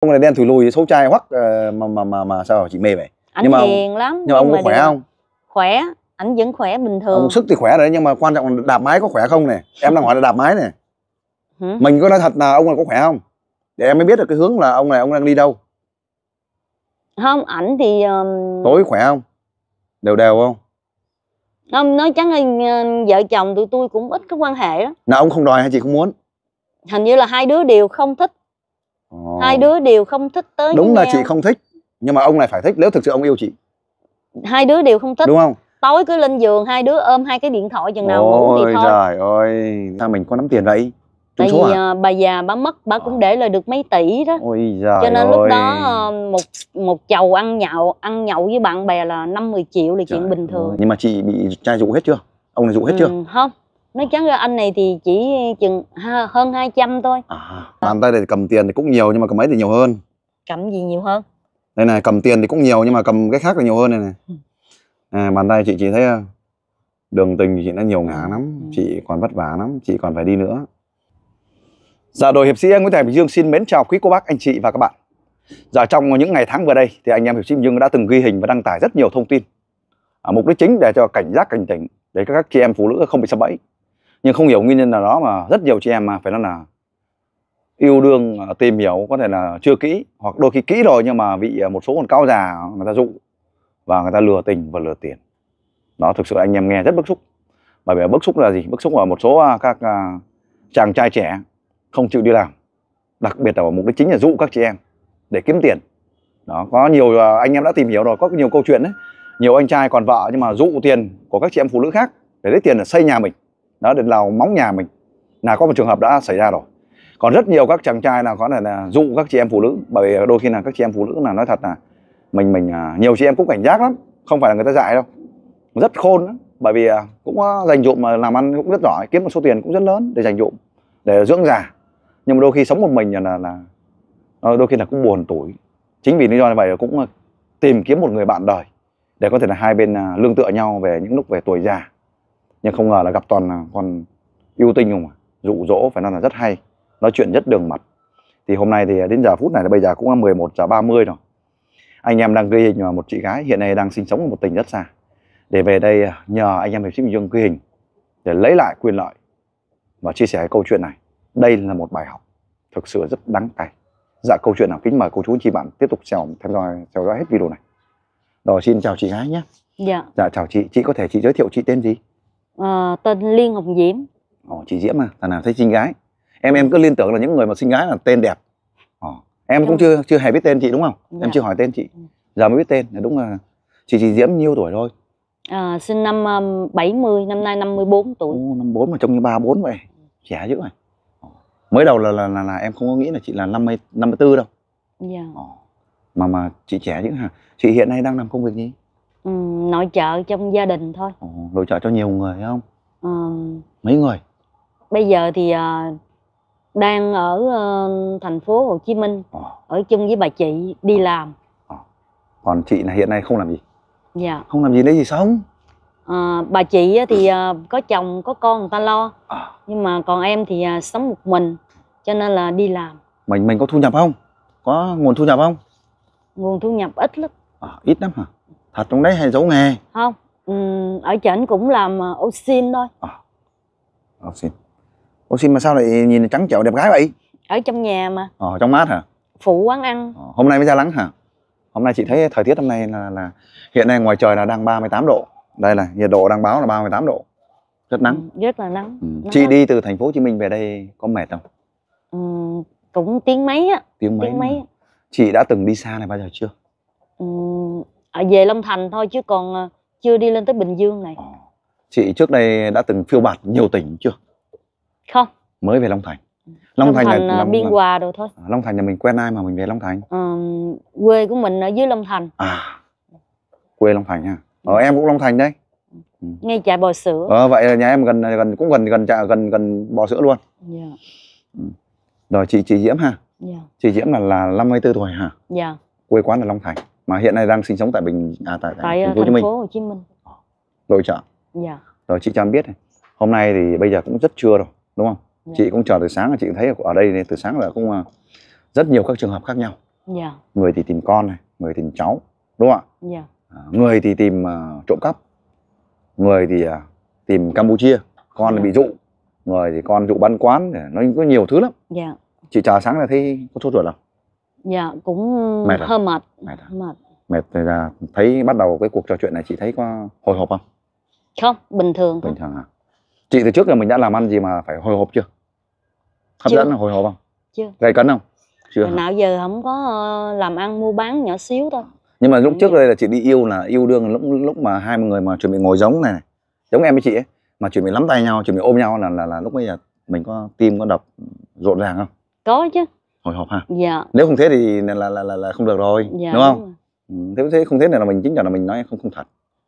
Ông này đen thủy lùi xấu trai hoắc ờ, mà mà mà mà sao chị mê vậy? Anh nhưng mà hiền lắm. Nhưng mà ông có khỏe điều... không? Khỏe, ảnh vẫn khỏe bình thường. Ông sức thì khỏe rồi nhưng mà quan trọng là đạp máy có khỏe không nè. Em đang hỏi là đạp máy nè. Mình có nói thật là ông này có khỏe không? Để em mới biết được cái hướng là ông này ông đang đi đâu. Không, ảnh thì um... tối khỏe không? Đều đều không? Không, nói chắc là ờ, vợ chồng tụi tôi cũng ít có quan hệ đó. Là ông không đòi hay chị không muốn? Hình như là hai đứa đều không thích Ồ. hai đứa đều không thích tới đúng là nhau. chị không thích nhưng mà ông này phải thích nếu thực sự ông yêu chị hai đứa đều không thích đúng không tối cứ lên giường hai đứa ôm hai cái điện thoại chừng nào ngủ thì thôi trời ơi sao mình có nắm tiền vậy Trung tại vì à? à? bà già bà mất bà cũng để lời được mấy tỷ đó Ôi cho nên ơi. lúc đó ờ, một một chầu ăn nhậu ăn nhậu với bạn bè là năm mười triệu là trời chuyện bình thường ơi. nhưng mà chị bị trai dụ hết chưa ông này dụ hết ừ, chưa không nói chắn ra anh này thì chỉ chừng hơn 200 thôi à, bàn tay này cầm tiền thì cũng nhiều nhưng mà cầm mấy thì nhiều hơn cầm gì nhiều hơn đây này cầm tiền thì cũng nhiều nhưng mà cầm cái khác là nhiều hơn này này ừ. à, bàn tay chị chị thấy đường tình thì chị đã nhiều ngã ừ. lắm ừ. chị còn vất vả lắm chị còn phải đi nữa dạ đội hiệp sĩ nguyễn thành bình dương xin mến chào quý cô bác anh chị và các bạn dạ trong những ngày tháng vừa đây thì anh em hiệp sĩ bình dương đã từng ghi hình và đăng tải rất nhiều thông tin à, mục đích chính để cho cảnh giác cảnh tỉnh để các chị em phụ nữ không bị sập bẫy nhưng không hiểu nguyên nhân nào đó mà rất nhiều chị em mà phải nói là yêu đương tìm hiểu có thể là chưa kỹ hoặc đôi khi kỹ rồi nhưng mà bị à, một số còn cao già người ta dụ và người ta lừa tình và lừa tiền đó thực sự anh em nghe rất bức xúc bởi vì bức xúc là gì bức xúc là một số à, các à, chàng trai trẻ không chịu đi làm đặc biệt là mục đích chính là dụ các chị em để kiếm tiền đó có nhiều anh em đã tìm hiểu rồi có nhiều câu chuyện đấy nhiều anh trai còn vợ nhưng mà dụ tiền của các chị em phụ nữ khác để lấy tiền để xây nhà mình đó định lào móng nhà mình là có một trường hợp đã xảy ra rồi còn rất nhiều các chàng trai là có thể là dụ các chị em phụ nữ bởi vì đôi khi là các chị em phụ nữ là nói thật là mình mình à, nhiều chị em cũng cảnh giác lắm không phải là người ta dạy đâu rất khôn lắm. bởi vì à, cũng dành dụm mà làm ăn cũng rất giỏi kiếm một số tiền cũng rất lớn để dành dụm để dưỡng già nhưng mà đôi khi sống một mình là là ờ, đôi khi là cũng buồn tuổi chính vì lý do như vậy là cũng à, tìm kiếm một người bạn đời để có thể là hai bên lương tựa nhau về những lúc về tuổi già nhưng không ngờ là gặp toàn là con yêu tinh không à dụ dỗ phải nói là rất hay nói chuyện rất đường mật thì hôm nay thì đến giờ phút này là bây giờ cũng là 11 giờ 30 rồi anh em đang ghi hình một chị gái hiện nay đang sinh sống ở một tỉnh rất xa để về đây à, nhờ anh em hiệp sĩ bình dương ghi hình để lấy lại quyền lợi và chia sẻ cái câu chuyện này đây là một bài học thực sự rất đáng cày dạ câu chuyện nào kính mời cô chú anh chị bạn tiếp tục theo dõi theo dõi hết video này rồi xin chào chị gái nhé dạ dạ chào chị chị có thể chị giới thiệu chị tên gì uh, tên Liên hồng Diễm Ồ, chị Diễm à, thằng nào thấy xinh gái em em cứ liên tưởng là những người mà xinh gái là tên đẹp Ồ, ờ, em cũng chưa chưa hề biết tên chị đúng không dạ. em chưa hỏi tên chị ừ. giờ mới biết tên là đúng là chị chị Diễm nhiêu tuổi thôi à, sinh năm um, 70 năm nay 54 tuổi Ồ, bốn mà trông như 34 vậy trẻ dữ vậy mới đầu là là, là là em không có nghĩ là chị là 50 54 đâu dạ. Ồ, mà mà chị trẻ dữ hả chị hiện nay đang làm công việc gì Ừ, nội trợ trong gia đình thôi ừ, nội trợ cho nhiều người không ừ. mấy người bây giờ thì uh, đang ở uh, thành phố Hồ Chí Minh ừ. ở chung với bà chị đi làm ừ. còn chị là hiện nay không làm gì dạ không làm gì lấy gì sống à, bà chị thì có chồng có con người ta lo nhưng mà còn em thì sống một mình cho nên là đi làm mình mình có thu nhập không có nguồn thu nhập không nguồn thu nhập ít lắm à, ít lắm hả thật trong đấy hay giấu nghề không ừ, ở trển cũng làm ô à, xin thôi à, ô xin ô xin mà sao lại nhìn trắng trẻo đẹp gái vậy ở trong nhà mà ờ trong mát hả phụ quán ăn ờ, hôm nay mới ra nắng hả hôm nay chị thấy thời tiết hôm nay là là hiện nay ngoài trời là đang 38 độ đây là nhiệt độ đang báo là 38 độ rất nắng ừ, rất là nắng, ừ. nắng chị nắng. đi từ thành phố hồ chí minh về đây có mệt không ừ, cũng tiếng mấy á tiếng mấy, tiếng mấy. chị đã từng đi xa này bao giờ chưa ừ, à, về Long Thành thôi chứ còn à, chưa đi lên tới Bình Dương này. Ờ. Chị trước đây đã từng phiêu bạt nhiều tỉnh chưa? Không. Mới về Long Thành. Ừ. Long, Long Thành, Thành là, là biên là, hòa rồi thôi. À, Long Thành nhà mình quen ai mà mình về Long Thành? À, quê của mình ở dưới Long Thành. À. Quê Long Thành nha. Ờ em cũng Long Thành đấy. Ừ. Ngay trại bò sữa. Ờ vậy là nhà em gần gần cũng gần gần trại gần gần bò sữa luôn. Dạ. Yeah. Ừ. Rồi chị chị Diễm ha. Dạ. Chị Diễm là là 54 tuổi hả? Dạ. Quê quán là Long Thành mà hiện nay đang sinh sống tại bình à, tại, tại, tại thành ờ, phố, thành phố Hồ Chí Minh ờ, đội chợ dạ rồi chị cho em biết này hôm nay thì bây giờ cũng rất trưa rồi đúng không dạ. chị cũng chờ từ sáng là chị thấy ở đây từ sáng là cũng ờ, rất nhiều các trường hợp khác nhau dạ. người thì tìm con này người tìm cháu đúng không ạ dạ. à, người thì tìm uh, trộm cắp người thì uh, tìm campuchia con dạ. bị dụ người thì con dụ bán quán nói có nhiều thứ lắm dạ. chị chờ sáng là thấy có sốt ruột không dạ cũng mệt à? hơi mệt mệt à? mệt mệt thì là thấy bắt đầu cái cuộc trò chuyện này chị thấy có hồi hộp không không bình thường bình thường à chị từ trước là mình đã làm ăn gì mà phải hồi hộp chưa hấp chưa. dẫn hồi hộp không chưa gầy cấn không chưa nào giờ không có ờ, làm ăn mua bán nhỏ xíu thôi nhưng mà lúc trước đây là chị đi yêu là yêu đương lúc lúc mà hai người mà chuẩn bị ngồi giống này, này giống em với chị ấy mà chuẩn bị nắm tay nhau chuẩn bị ôm nhau là là là lúc bây giờ mình có tim có đập rộn ràng không có chứ hồi hộp ha dạ nếu không thế thì là là là, là không được rồi dạ, đúng không đúng ừ, thế thế không thế này là mình chính là mình nói không không thật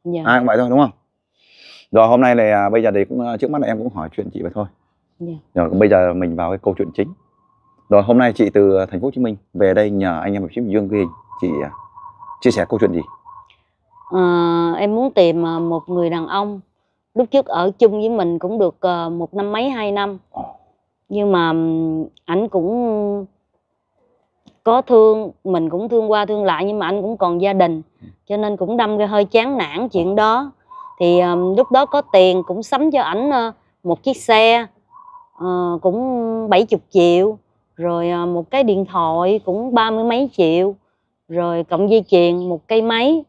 dạ. ai cũng vậy thôi đúng không rồi hôm nay này à, bây giờ thì cũng à, trước mắt là em cũng hỏi chuyện chị vậy thôi dạ. rồi bây giờ mình vào cái câu chuyện chính rồi hôm nay chị từ thành phố hồ chí minh về đây nhờ anh em của chị dương ghi hình chị chia sẻ câu chuyện gì à, em muốn tìm à, một người đàn ông lúc trước ở chung với mình cũng được ờ, một năm mấy hai năm nhưng mà ảnh cũng có thương mình cũng thương qua thương lại nhưng mà anh cũng còn gia đình ừ. cho nên cũng đâm ra hơi chán nản chuyện ờ. đó thì um, lúc đó có tiền cũng sắm cho ảnh uh, một chiếc xe uh, cũng 70 triệu rồi uh, một cái điện thoại cũng ba mươi mấy triệu rồi cộng dây chuyền một cây máy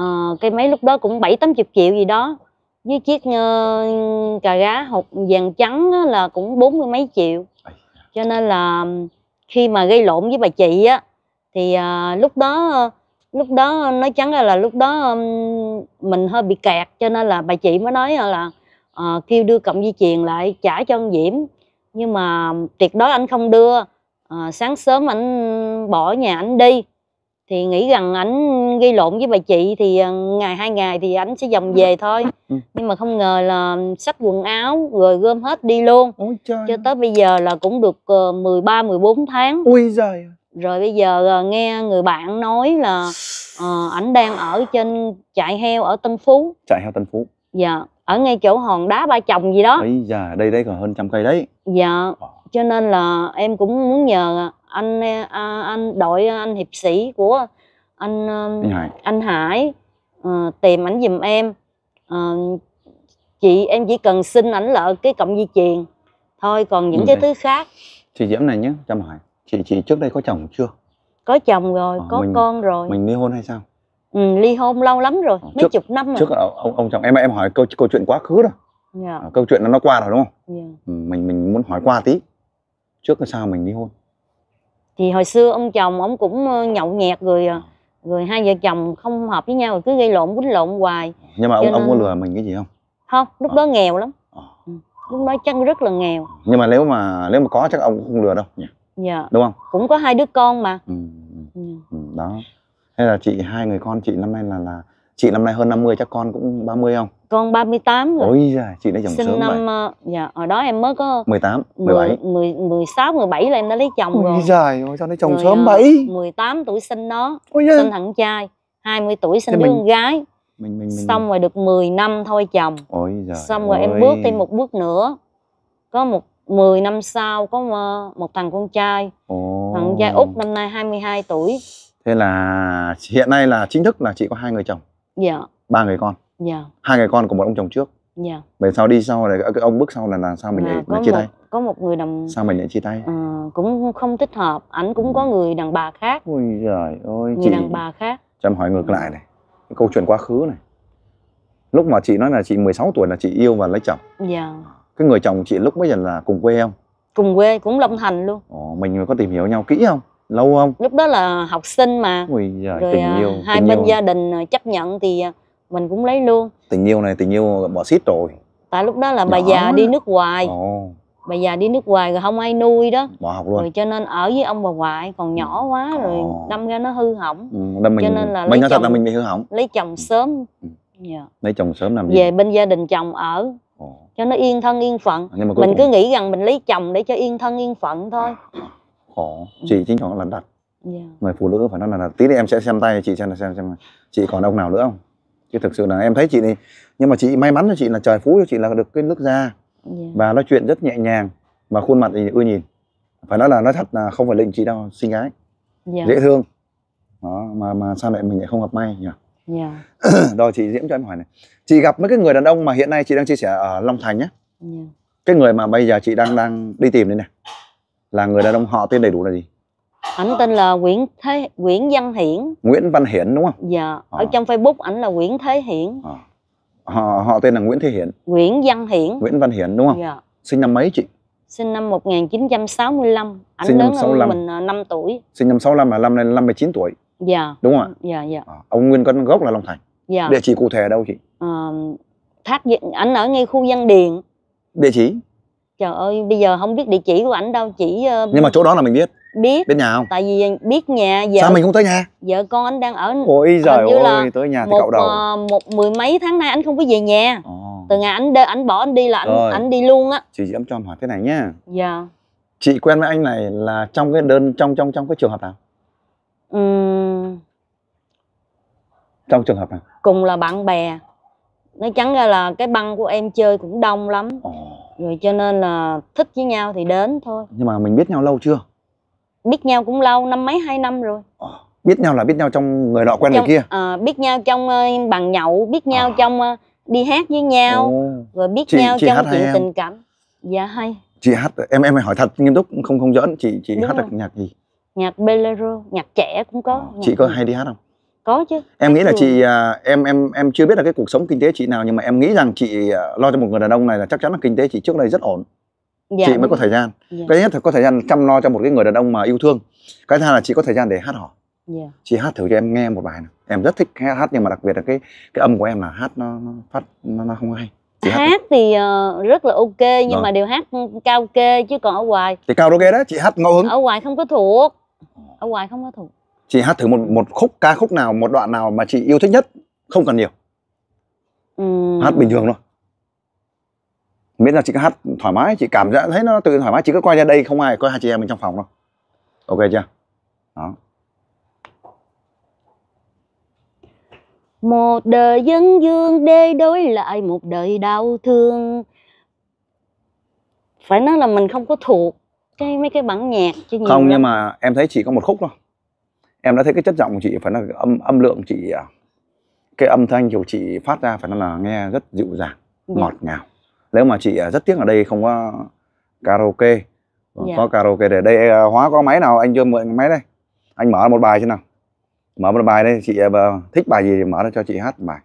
uh, cây máy lúc đó cũng bảy tám chục triệu gì đó với chiếc uh, cà gá hột vàng trắng là cũng bốn mươi mấy triệu cho nên là khi mà gây lộn với bà chị á thì à, lúc đó lúc đó nói trắng ra là lúc đó mình hơi bị kẹt cho nên là bà chị mới nói là à, kêu đưa cộng di truyền lại trả cho ông Diễm nhưng mà tuyệt đối anh không đưa à, sáng sớm anh bỏ nhà anh đi thì nghĩ rằng ảnh gây lộn với bà chị thì ờ, ngày hai ngày thì ảnh sẽ vòng về thôi ừ. nhưng mà không ngờ là sách quần áo rồi gom hết đi luôn Ôi trời cho tới bây giờ là cũng được 13 ờ, 14 tháng Ui giời rồi bây giờ ờ, nghe người bạn nói là uh, đang ở trên trại heo ở Tân Phú trại heo Tân Phú dạ ở ngay chỗ hòn đá ba chồng gì đó bây giờ đây đấy còn hơn trăm cây đấy dạ cho nên là em cũng muốn nhờ anh à, anh đội anh hiệp sĩ của anh anh Hải, anh Hải à, tìm ảnh giùm em à, chị em chỉ cần xin ảnh lợi cái cộng di truyền thôi còn những okay. Ừ. cái thứ khác chị Diễm này nhé cho hỏi chị chị trước đây có chồng chưa có chồng rồi à, có mình, con rồi mình ly hôn hay sao ừ, ly hôn lâu lắm rồi mấy trước, chục năm rồi trước ông ông chồng em em hỏi câu câu chuyện quá khứ rồi yeah. Dạ. câu chuyện nó nó qua rồi đúng không yeah. Dạ. Ừ, mình mình muốn hỏi qua tí trước là sao mình ly hôn thì hồi xưa ông chồng ông cũng ờ, nhậu nhẹt rồi ờ, rồi hai vợ chồng không hợp với nhau rồi cứ gây lộn quýnh lộn hoài nhưng mà ông, nên... ông có lừa mình cái gì không không lúc à. đó nghèo lắm à. lúc đó chắc rất là nghèo nhưng mà nếu mà nếu mà có chắc ông cũng không lừa đâu nhỉ dạ đúng không cũng có hai đứa con mà ừ. Ừ. ừ đó hay là chị hai người con chị năm nay là là chị năm nay hơn 50 chắc con cũng 30 không con 38 rồi. Ôi giời, chị đã chồng Sinh sớm năm, vậy. Ờ, dạ, hồi đó em mới có 18, 17. 10, 16, 17 là em đã lấy chồng rồi. Ôi giời, sao lấy chồng rồi, sớm ờ, vậy? 18 tuổi sinh nó, Ôi giời. sinh thằng trai, 20 tuổi sinh Thế đứa mình... con gái. Mình, mình, mình, xong rồi được 10 năm thôi chồng. Ôi giời. Xong rồi Ôi. em bước thêm một bước nữa. Có một 10 năm sau có ờ, một thằng con trai. Ồ. Thằng trai Úc năm nay 22 tuổi. Thế là hiện nay là chính thức là chị có hai người chồng. Dạ. Ba người con yeah. hai người con của một ông chồng trước yeah. về sau đi sau này cái ông bước sau là làm sao mình à, lại, có chia một, tay có một người đồng. sao mình lại chia tay à, cũng không thích hợp ảnh cũng có ừ. người đàn bà khác ôi giời ơi người chị... đàn bà khác cho em hỏi ngược lại này cái câu chuyện quá khứ này lúc mà chị nói là chị 16 tuổi là chị yêu và lấy chồng dạ cái người chồng chị lúc bây giờ là cùng quê không cùng quê cũng long thành luôn ồ mình có tìm hiểu nhau kỹ không lâu không lúc đó là học sinh mà Ui giời, rồi tình à, yêu, hai tình bên yêu. gia đình à, chấp nhận thì à, mình cũng lấy luôn tình yêu này tình yêu bỏ xít rồi tại lúc đó là Nhỏ bà già đó. đi nước ngoài Ồ. bà già đi nước ngoài rồi không ai nuôi đó bỏ học luôn rồi cho nên ở với ông bà ngoại còn nhỏ ừ. quá rồi Ồ. đâm ra nó hư hỏng ừ, mình, cho nên là mình nói chồng, thật là mình bị hư hỏng lấy chồng ừ. sớm yeah. Ừ. Dạ. lấy chồng sớm làm gì về bên gia đình chồng ở Ồ. cho nó yên thân yên phận mình cũng... cứ nghĩ rằng mình lấy chồng để cho yên thân yên phận thôi khổ chị chính chọn là đặt yeah. Dạ. người phụ nữ phải nói là đặt tí nữa em sẽ xem tay chị xem xem xem chị còn ông nào nữa không chứ thực sự là em thấy chị này nhưng mà chị may mắn cho chị là trời phú cho chị là được cái nước da yeah. Dạ. và nói chuyện rất nhẹ nhàng và khuôn mặt thì ưa nhìn phải nói là nói thật là không phải lệnh chị đâu xinh gái yeah. Dạ. dễ thương đó mà mà sao lại mình lại không gặp may nhỉ yeah. Dạ. rồi chị diễm cho em hỏi này chị gặp mấy cái người đàn ông mà hiện nay chị đang chia sẻ ở long thành nhé yeah. cái người mà bây giờ chị đang đang đi tìm đây này là người đàn ông họ tên đầy đủ là gì ảnh ờ. tên là Nguyễn Thế Nguyễn Văn Hiển Nguyễn Văn Hiển đúng không dạ à. ở trong Facebook ảnh là Nguyễn Thế Hiển à. họ họ tên là Nguyễn Thế Hiển Nguyễn Văn Hiển Nguyễn Văn Hiển đúng không dạ. sinh năm mấy chị sinh năm 1965 ảnh sinh lớn hơn mình 5 tuổi sinh năm 65 là năm nay năm 19 tuổi dạ đúng không ạ dạ dạ à, ông nguyên có gốc là Long Thành dạ địa chỉ cụ thể đâu chị à, thác ảnh ở ngay khu văn điền địa chỉ trời ơi bây giờ không biết địa chỉ của ảnh đâu chỉ nhưng mà chỗ đó là mình biết biết biết nhà không tại vì biết nhà vợ sao mình không tới nhà vợ con anh đang ở ôi giời ơi tới nhà thì một, cậu đầu uh, một mười mấy tháng nay anh không có về nhà oh. từ ngày anh đê anh bỏ anh đi là anh anh đi luôn á chị diễm cho em hỏi thế này nhá dạ chị quen với anh này là trong cái đơn trong trong trong cái trường hợp nào uhm... trong trường hợp nào cùng là bạn bè nói trắng ra là cái băng của em chơi cũng đông lắm oh. rồi cho nên là thích với nhau thì đến thôi nhưng mà mình biết nhau lâu chưa biết nhau cũng lâu năm mấy hai năm rồi à, biết nhau là biết nhau trong người nọ quen trong, người kia à, biết nhau trong uh, ờ, bàn nhậu biết nhau à. trong uh, đi hát với nhau Ồ. rồi biết chị, nhau chị trong chuyện tình cảm dạ hay chị hát em em hỏi thật nghiêm túc không không giỡn chị chị Đúng hát rồi. được nhạc gì nhạc bolero nhạc trẻ cũng có à, chị có hay đi hát không có chứ em nghĩ là chị à, em em em chưa biết là cái cuộc sống kinh tế chị nào nhưng mà em nghĩ rằng chị à, lo cho một người đàn ông này là chắc chắn là kinh tế chị trước đây rất ổn dạ, chị mới có thời gian dạ. cái nhất là có thời gian chăm lo cho một cái người đàn ông mà yêu thương cái thứ hai là chị có thời gian để hát họ yeah. Dạ. chị hát thử cho em nghe một bài này, em rất thích hát nhưng mà đặc biệt là cái cái âm của em là hát nó, nó phát nó, nó không hay chị hát, hát thì uh, rất là ok nhưng Rồi. Vâng. mà đều hát cao kê chứ còn ở ngoài thì cao kê đó chị hát ngẫu hứng ở ngoài không có thuộc ở ngoài không có thuộc chị hát thử một một khúc ca khúc nào một đoạn nào mà chị yêu thích nhất không cần nhiều uhm... hát bình thường thôi miễn là chị hát thoải mái chị cảm giác thấy nó tự thoải mái chị cứ quay ra đây không ai có hai chị em mình trong phòng đâu ok chưa đó một đời dân dương để đối lại một đời đau thương phải nói là mình không có thuộc cái mấy cái bản nhạc chứ nhiều không lắm. nhưng mà em thấy chị có một khúc thôi em đã thấy cái chất giọng của chị phải là âm âm lượng chị à, cái âm thanh của chị phát ra phải nói là nghe rất dịu dàng dạ. ngọt ngào nếu mà chị à, rất tiếc ở đây không có karaoke vâng, dạ. có karaoke để đây à, hóa có máy nào anh cho mượn máy đây anh mở một bài chứ nào mở một bài đây chị à, thích bài gì thì mở ra cho chị hát bài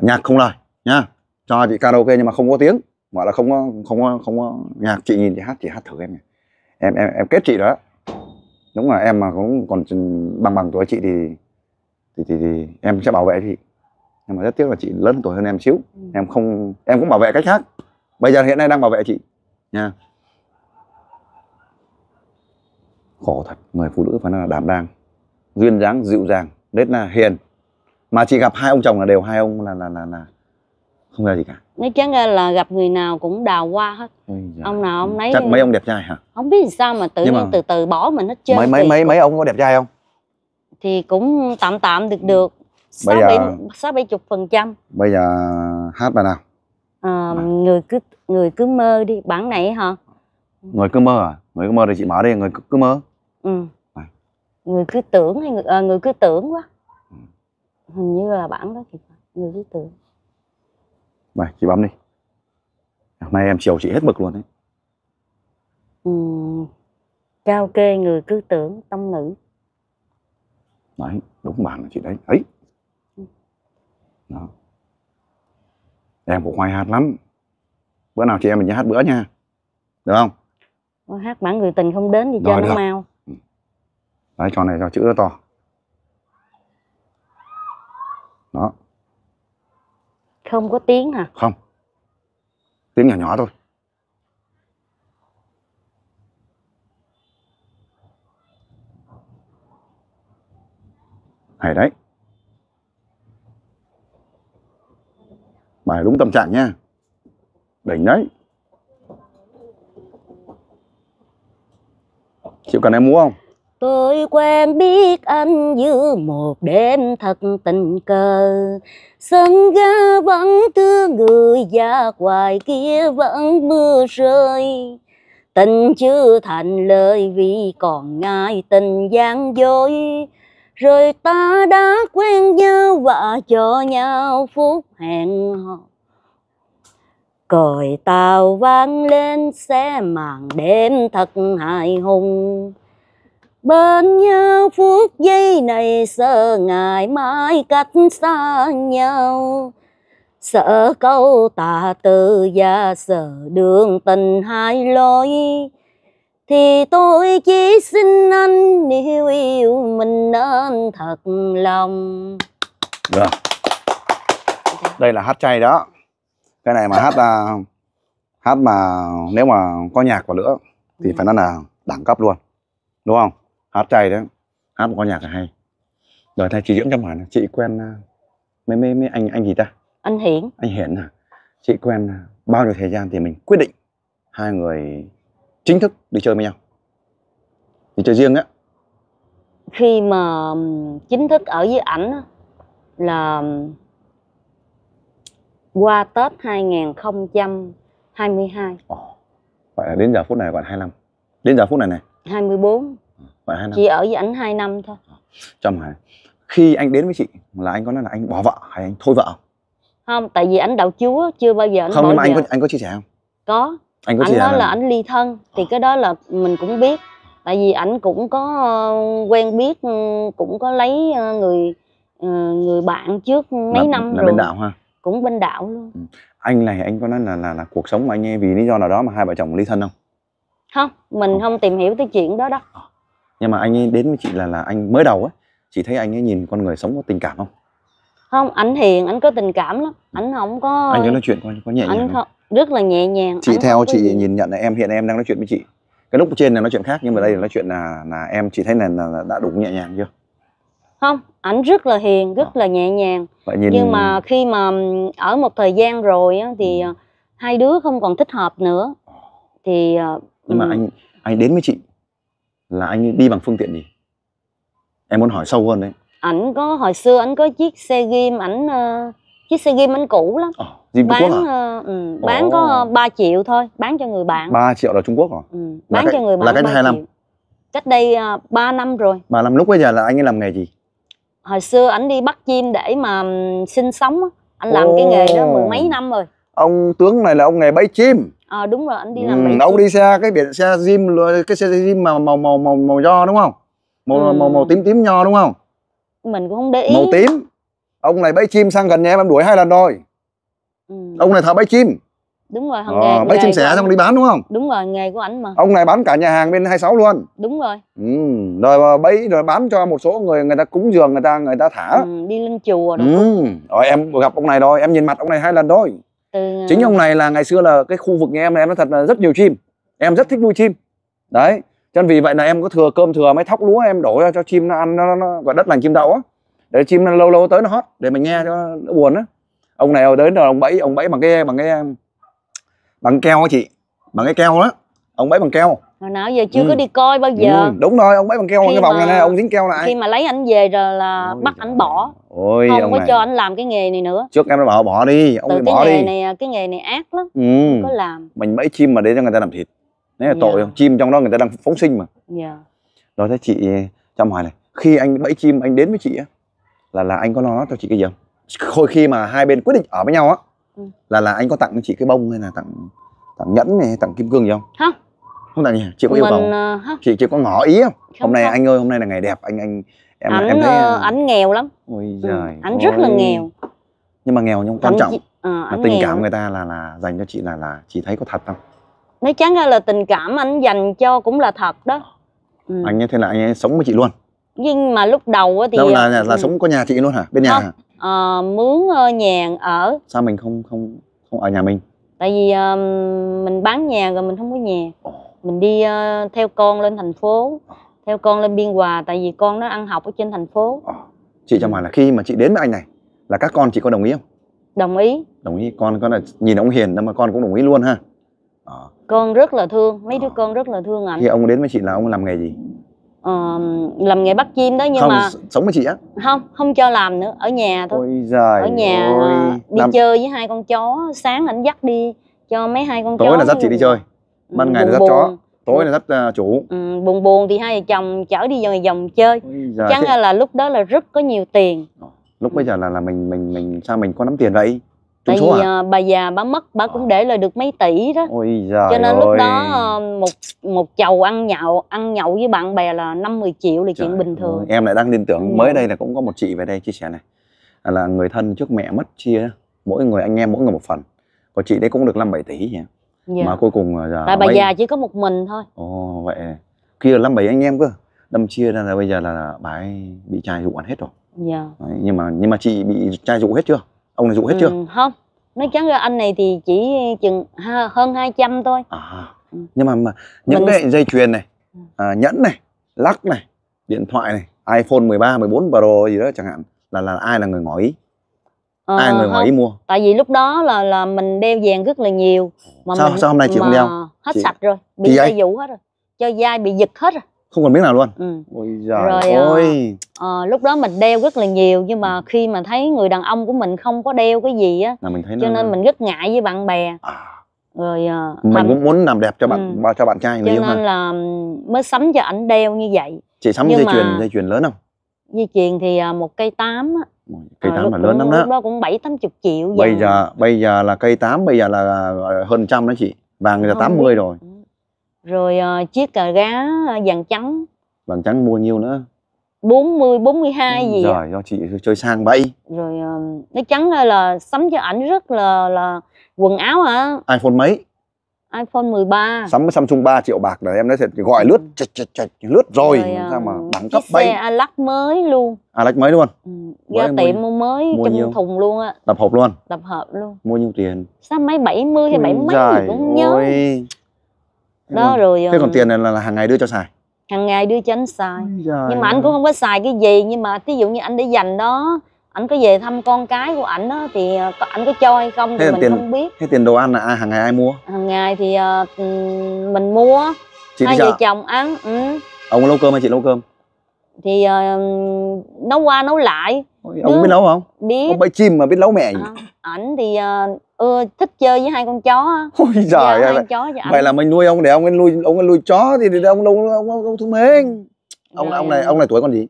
nhạc không lời nhá cho chị karaoke nhưng mà không có tiếng gọi là không có không có không có nhạc chị nhìn chị hát chị hát thử em này. em em em kết chị đó đúng là em mà cũng còn bằng bằng tuổi chị thì thì thì, thì em sẽ bảo vệ chị nhưng mà rất tiếc là chị lớn tuổi hơn em xíu ừ. em không em cũng bảo vệ cách khác bây giờ hiện nay đang bảo vệ chị nha khổ thật người phụ nữ phải là đảm đang duyên dáng dịu dàng rất là hiền mà chị gặp hai ông chồng là đều hai ông là là là là không ra gì cả nói chán ra là gặp người nào cũng đào hoa hết dạ. ông nào ông nấy chắc mấy ông đẹp trai hả không biết sao mà tự nhiên mà... từ từ bỏ mình hết trơn mấy mấy mấy mấy ông có đẹp trai không thì cũng tạm tạm được được bây giờ sáu bảy chục phần trăm bây giờ hát bài nào à, người cứ người cứ mơ đi bản này hả người cứ mơ à người cứ mơ thì chị mở đi người cứ, cứ mơ ừ à. người cứ tưởng hay người à, người cứ tưởng quá ừ. hình như là bản đó chị người cứ tưởng này chị bấm đi hôm nay em chiều chị hết mực luôn đấy ừ. cao kê người cứ tưởng tâm nữ đấy đúng bản chị đấy ấy đó em cũng khoai hát lắm bữa nào chị em mình nhớ hát bữa nha được không hát bản người tình không đến thì cho nó mau ừ. đấy trò này cho chữ nó to đó không có tiếng hả không tiếng nhỏ nhỏ thôi hay đấy bài đúng tâm trạng nha đỉnh đấy chịu cần em mua không Tôi quen biết anh giữa một đêm thật tình cờ Sân ga vẫn thương người và ngoài kia vẫn mưa rơi Tình chưa thành lời vì còn ngại tình gian dối rồi ta đã quen nhau và cho nhau phút hẹn hò còi tàu vang lên sẽ màn đêm thật hài hùng bên nhau phút giây này sợ ngày mai cách xa nhau sợ câu tà từ và sợ đường tình hai lối thì tôi chỉ xin anh yêu yêu mình nên thật lòng Được. Vâng. đây là hát chay đó cái này mà hát là hát mà nếu mà có nhạc vào nữa thì ừ. phải nói là đẳng cấp luôn đúng không hát chay đấy hát mà có nhạc là hay rồi thay chị dưỡng cho hỏi chị quen à, mấy mấy mấy anh anh gì ta anh hiển anh hiển à chị quen à, bao nhiêu thời gian thì mình quyết định hai người chính thức đi chơi với nhau đi chơi riêng á khi mà chính thức ở với ảnh là qua Tết 2022 Ồ, Vậy là đến giờ phút này còn 2 năm Đến giờ phút này này 24 Vậy 2 năm Chị ở với ảnh 2 năm thôi ờ, Trâm hả Khi anh đến với chị là anh có nói là anh bỏ vợ hay anh thôi vợ không? Không, tại vì ảnh đạo chúa chưa bao giờ anh Không, nhưng mà vợ. anh có, anh có chia sẻ không? Có anh có anh đó là anh ly thân thì cái đó là mình cũng biết tại vì ảnh cũng có ờ, quen biết ừ, cũng có lấy ờ, người ờ, người bạn trước mấy là, năm là rồi bên đảo ha cũng bên đảo luôn ừ. anh này anh có nói là là là cuộc sống của anh nghe vì lý do nào đó mà hai vợ chồng ly thân không không mình không, không tìm hiểu tới chuyện đó đâu nhưng mà anh ấy đến với chị là là anh mới đầu á chị thấy anh ấy nhìn con người sống có tình cảm không không anh hiền anh có tình cảm lắm anh không có anh có nói chuyện có, có nhẹ nhàng anh không? không rất là nhẹ nhàng chị theo chị gì? nhìn nhận là em hiện em đang nói chuyện với chị cái lúc trên là nói chuyện khác nhưng mà đây là nói chuyện là là em chỉ thấy là, là đã đủ nhẹ nhàng chưa không ảnh rất là hiền rất à. là nhẹ nhàng Vậy nhìn... nhưng mà khi mà ở một thời gian rồi á, thì ừ. Ờ, hai đứa không còn thích hợp nữa ờ. thì ờ, nhưng mà anh anh đến với chị là anh đi bằng phương tiện gì em muốn hỏi sâu hơn đấy ảnh có hồi xưa ảnh có chiếc xe ghim ảnh uh, chiếc xe ghim ảnh cũ lắm à bán Trung Quốc hả? À? Ờ, ừ, bán oh. có 3 triệu thôi, bán cho người bạn. 3 triệu là Trung Quốc hả? À? Ừ, bán là cho cái, người bạn. Là cách 2 năm. Triệu. Cách đây uh, ờ, 3 năm rồi. 3 năm lúc bây giờ là anh ấy làm nghề gì? Hồi xưa anh đi bắt chim để mà ừ, sinh sống anh làm oh. cái nghề đó mười mấy năm rồi. Ông tướng này là ông nghề bẫy chim. Ờ à, đúng rồi, anh đi ừ, làm ừ, Ông chim. đi xe cái biển xe Jim cái xe Jim mà màu màu màu màu do đúng không? Màu ừ. màu màu ừ. tím tím nho đúng không? Mình cũng không để ý. Màu tím. Ông này bẫy chim sang gần nhà em em đuổi hai lần rồi Ừ. ông này thợ bay chim đúng rồi ờ, nghề, bay chim sẻ xong đi bán đúng không đúng rồi nghề của ảnh mà ông này bán cả nhà hàng bên 26 luôn đúng rồi ừ rồi bấy rồi bán cho một số người người ta cúng giường người ta người ta thả ừ, đi lên chùa đúng ừ. Không? rồi em gặp ông này rồi em nhìn mặt ông này hai lần thôi Từ... chính ờ, ông này là ngày xưa là cái khu vực nhà em này em nói thật là rất nhiều chim em rất thích nuôi chim đấy cho nên vì vậy là em có thừa cơm thừa mấy thóc lúa em đổ ra cho chim nó ăn nó, nó, nó gọi đất lành chim đậu á để chim nó lâu lâu tới nó hót để mình nghe cho nó buồn á ông này đến rồi ông bẫy ông bẫy bằng cái bằng cái bằng keo á chị bằng cái keo đó ông bẫy bằng keo hồi nào giờ chưa ừ. có đi coi bao giờ ừ, đúng rồi ông bẫy bằng keo bằng cái vòng này nè ông dính keo lại khi mà lấy ảnh về rồi là Ôi bắt ảnh bỏ Ôi, không ông có này. cho anh làm cái nghề này nữa trước em nó bảo bỏ đi ông Từ cái bỏ nghề này cái nghề này ác lắm ừ. Không có làm mình bẫy chim mà để cho người ta làm thịt đấy là tội dạ. không chim trong đó người ta đang phóng sinh mà yeah. Dạ. rồi thế chị chăm hỏi này khi anh bẫy chim anh đến với chị á là là anh có lo lắng cho chị cái gì không Khôi khi mà hai bên quyết định ở với nhau á ừ. là là anh có tặng chị cái bông hay là tặng tặng nhẫn này tặng kim cương gì không? Không. Không tặng gì, chị có yêu cầu. Ờ, chị chị có ngỏ ý không? không hôm nay không. anh ơi, hôm nay là ngày đẹp, anh anh em ảnh, em thấy ờ, ảnh nghèo lắm. Ôi ừ, giời. Ừ, ảnh rất là nghèo. Nhưng mà nghèo nhưng quan trọng. Chị... Ờ, à, tình nghèo. cảm người ta là là dành cho chị là là chị thấy có thật không? Nói chán ra là tình cảm anh dành cho cũng là thật đó. Ừ. Anh như thế là anh ấy sống với chị luôn nhưng mà lúc đầu á thì đâu là là, là ừ. sống có nhà chị luôn hả bên nhà không, uh, ờ, mướn ờ, nhà ở sao mình không không không ở nhà mình tại vì uh, mình bán nhà rồi mình không có nhà mình đi uh, theo con lên thành phố theo con lên biên hòa tại vì con nó ăn học ở trên thành phố chị cho hỏi là khi mà chị đến với anh này là các con chị có đồng ý không đồng ý đồng ý con con là nhìn ông hiền đó mà con cũng đồng ý luôn ha con rất là thương mấy đứa con rất là thương ảnh khi ông đến với chị là ông làm nghề gì uh, làm nghề bắt chim đó nhưng không, mà sống với chị á không không cho làm nữa ở nhà thôi Ôi giời ở nhà ơi. À, đi làm... chơi với hai con chó sáng ảnh dắt đi cho mấy hai con tối chó tối là dắt chị đi chơi ừ, ban ngày là dắt chó tối là dắt uh, chủ ừ, buồn buồn thì hai vợ chồng chở đi vòng vòng chơi chắc thế... là lúc đó là rất có nhiều tiền ờ, lúc bây giờ là là mình mình mình sao mình có nắm tiền vậy Tại vì à? bà già bà mất bà cũng để lại được mấy tỷ đó Ôi Cho nên ơi. lúc đó ờ, một một chầu ăn nhậu ăn nhậu với bạn bè là 5 10 triệu là chuyện trời bình thường ơi. Em lại đang liên tưởng ừ. mới đây là cũng có một chị về đây chia sẻ này à, Là người thân trước mẹ mất chia mỗi người anh em mỗi người một phần Còn chị đấy cũng được 5 7 tỷ nhỉ dạ. Mà cuối cùng à, giờ Tại mấy... bà già chỉ có một mình thôi Ồ vậy Kia là bảy anh em cơ đâm chia ra là bây giờ là bà ấy bị trai dụ ăn hết rồi dạ. đấy, nhưng mà nhưng mà chị bị trai dụ hết chưa ông này dụ hết ừ, chưa không nói chắn ra anh này thì chỉ chừng hơn 200 thôi à, ừ. nhưng mà, mà những Mình... cái dây chuyền này à, nhẫn này lắc này điện thoại này iPhone 13 14 Pro gì đó chẳng hạn là là ai là người ngỏ ý à, ai người ngoài ý mua tại vì lúc đó là là mình đeo vàng rất là nhiều mà sao, mình, sao hôm nay chị không đeo hết chị... sạch rồi bị dây vũ hết rồi cho dai bị giật hết rồi không còn miếng nào luôn ừ. Ôi giời rồi ôi. À, ờ, lúc đó mình đeo rất là nhiều nhưng mà ừ. khi mà thấy người đàn ông của mình không có đeo cái gì á là mình thấy cho nên là... mình rất ngại với bạn bè à. rồi à, mình làm... cũng muốn làm đẹp cho bạn ừ. cho bạn trai cho nên mà. là mới sắm cho ảnh đeo như vậy chị sắm nhưng dây mà... chuyền dây chuyền lớn không dây chuyền thì à, một cây tám á cây ờ, tám là lớn lắm đó lúc đó cũng bảy tám chục triệu vậy. bây giờ bây giờ là cây tám bây giờ là à, hơn trăm đó chị vàng giờ tám mươi rồi ừ rồi uh, chiếc cà gá ờ, vàng trắng vàng trắng mua nhiêu nữa 40, 42 ừ, gì Rồi, do chị chơi sang bay Rồi uh, nói trắng là, sắm cho ảnh rất là là quần áo hả? iPhone mấy? iPhone 13 Sắm Samsung 3 triệu bạc là em nói thiệt gọi ừ. lướt chạch chạch chạch lướt rồi, rồi sao mà đẳng cấp bẫy xe Alac mới luôn Alac mới luôn? Ừ, ra tiệm mua mới mua trong nhiêu? thùng luôn á Tập hộp luôn? Tập hộp luôn Mua nhiêu tiền? Sao mấy 70 hay bảy mấy gì cũng nhớ đó ừ. rồi thế còn ừ. tiền này là, là hàng ngày đưa cho xài hàng ngày đưa cho anh xài nhưng mà anh cũng không có xài cái gì nhưng mà ví dụ như anh để dành đó anh có về thăm con cái của ảnh đó thì ờ, anh có cho hay không thì mình tiền, không biết thế tiền đồ ăn là ai hàng ngày ai mua hàng ngày thì uh, mình mua chị hai vợ chồng ăn ừ. ông nấu cơm hay chị nấu cơm thì uh, nấu qua nấu lại ông Đứa... biết nấu không biết ông bẫy chim mà biết nấu mẹ gì à ảnh thì uh, ưa thích chơi với hai con chó ôi trời, dạ, ơi vậy là mình nuôi ông để ông ấy nuôi ông ấy nuôi chó thì, thì ông ông ông, ông, ông thương mến ừ, ông dạ. ông này ông này tuổi con gì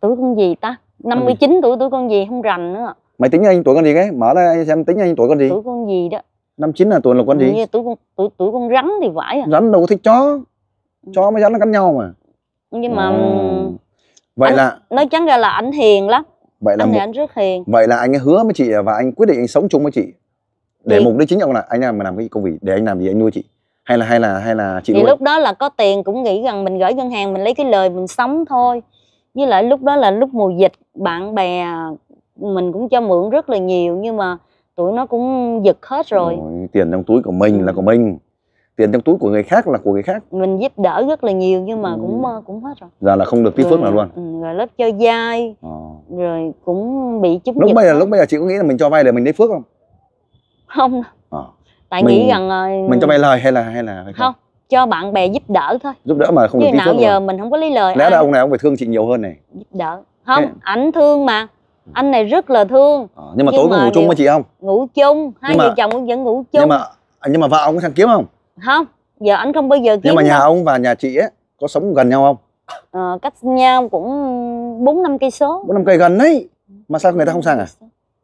tuổi con gì ta 59 ừ. tuổi tuổi con gì không rành nữa mày tính anh tuổi con gì cái mở ra xem tính anh tuổi con gì tuổi con gì đó năm chín là tuổi là con gì tuổi con tuổi tuổi con rắn thì phải à rắn đâu có thích chó ừ. chó mới rắn nó cắn nhau mà nhưng mà ừ. vậy anh, là nói trắng ra là ảnh hiền lắm vậy là anh một... anh rất hiền vậy là anh hứa với chị và anh quyết định anh sống chung với chị để Vì... mục đích chính ông là anh làm mà làm cái công việc để anh làm gì anh nuôi chị hay là hay là hay là chị thì nuôi? lúc đó là có tiền cũng nghĩ rằng mình gửi ngân hàng mình lấy cái lời mình sống thôi với lại lúc đó là lúc mùa dịch bạn bè mình cũng cho mượn rất là nhiều nhưng mà tụi nó cũng giật hết rồi, rồi tiền trong túi của mình là ừ. của mình tiền trong túi của người khác là của người khác mình giúp đỡ rất là nhiều nhưng mà ừ. cũng ờ, cũng hết rồi giờ dạ là không được tí phước nào luôn ừ, rồi lớp chơi dai à. rồi cũng bị chút lúc bây giờ lúc bây giờ chị có nghĩ là mình cho vay để mình lấy phước không không à. tại mình, nghĩ rằng uh, mình cho vay lời hay là hay là không? không cho bạn bè giúp đỡ thôi giúp đỡ mà không được tí phước giờ luôn. mình không có lý lời lẽ ra ông này ông phải thương chị nhiều hơn này giúp đỡ không Thế... ảnh thương mà anh này rất là thương à, nhưng mà tối mà có ngủ chung với chị không ngủ chung hai vợ chồng vẫn ngủ chung nhưng mà à, nhưng mà vợ ông có thằng kiếm không không giờ anh không bao giờ kiếm nhưng mà nhà đâu. ông và nhà chị ấy có sống gần nhau không ờ, cách nhau cũng bốn năm cây số bốn năm cây gần đấy mà sao người ta không sang à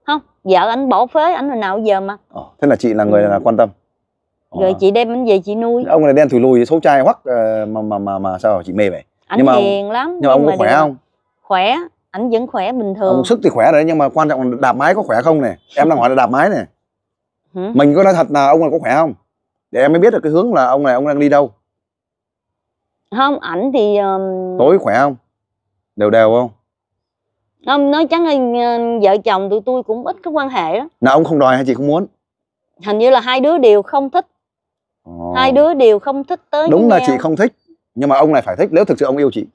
không vợ anh bỏ phế anh hồi nào giờ mà ờ, thế là chị là người ừ. là quan tâm ờ. rồi chị đem anh về chị nuôi ông này đen thùi lùi xấu trai hoắc ờ, mà mà mà mà sao chị mê vậy anh nhưng mà hiền lắm nhưng mà ông có khỏe được. không khỏe anh vẫn khỏe bình thường ông sức thì khỏe rồi nhưng mà quan trọng là đạp máy có khỏe không này em đang hỏi là đạp máy này mình có nói thật là ông là có khỏe không để em mới biết được cái hướng là ông này ông đang đi đâu không ảnh thì um... tối khỏe không đều đều không không nói chắn là vợ chồng tụi tôi cũng ít có quan hệ đó là ông không đòi hay chị không muốn hình như là hai đứa đều không thích Ồ. hai đứa đều không thích tới đúng là nhau. chị không thích nhưng mà ông này phải thích nếu thực sự ông yêu chị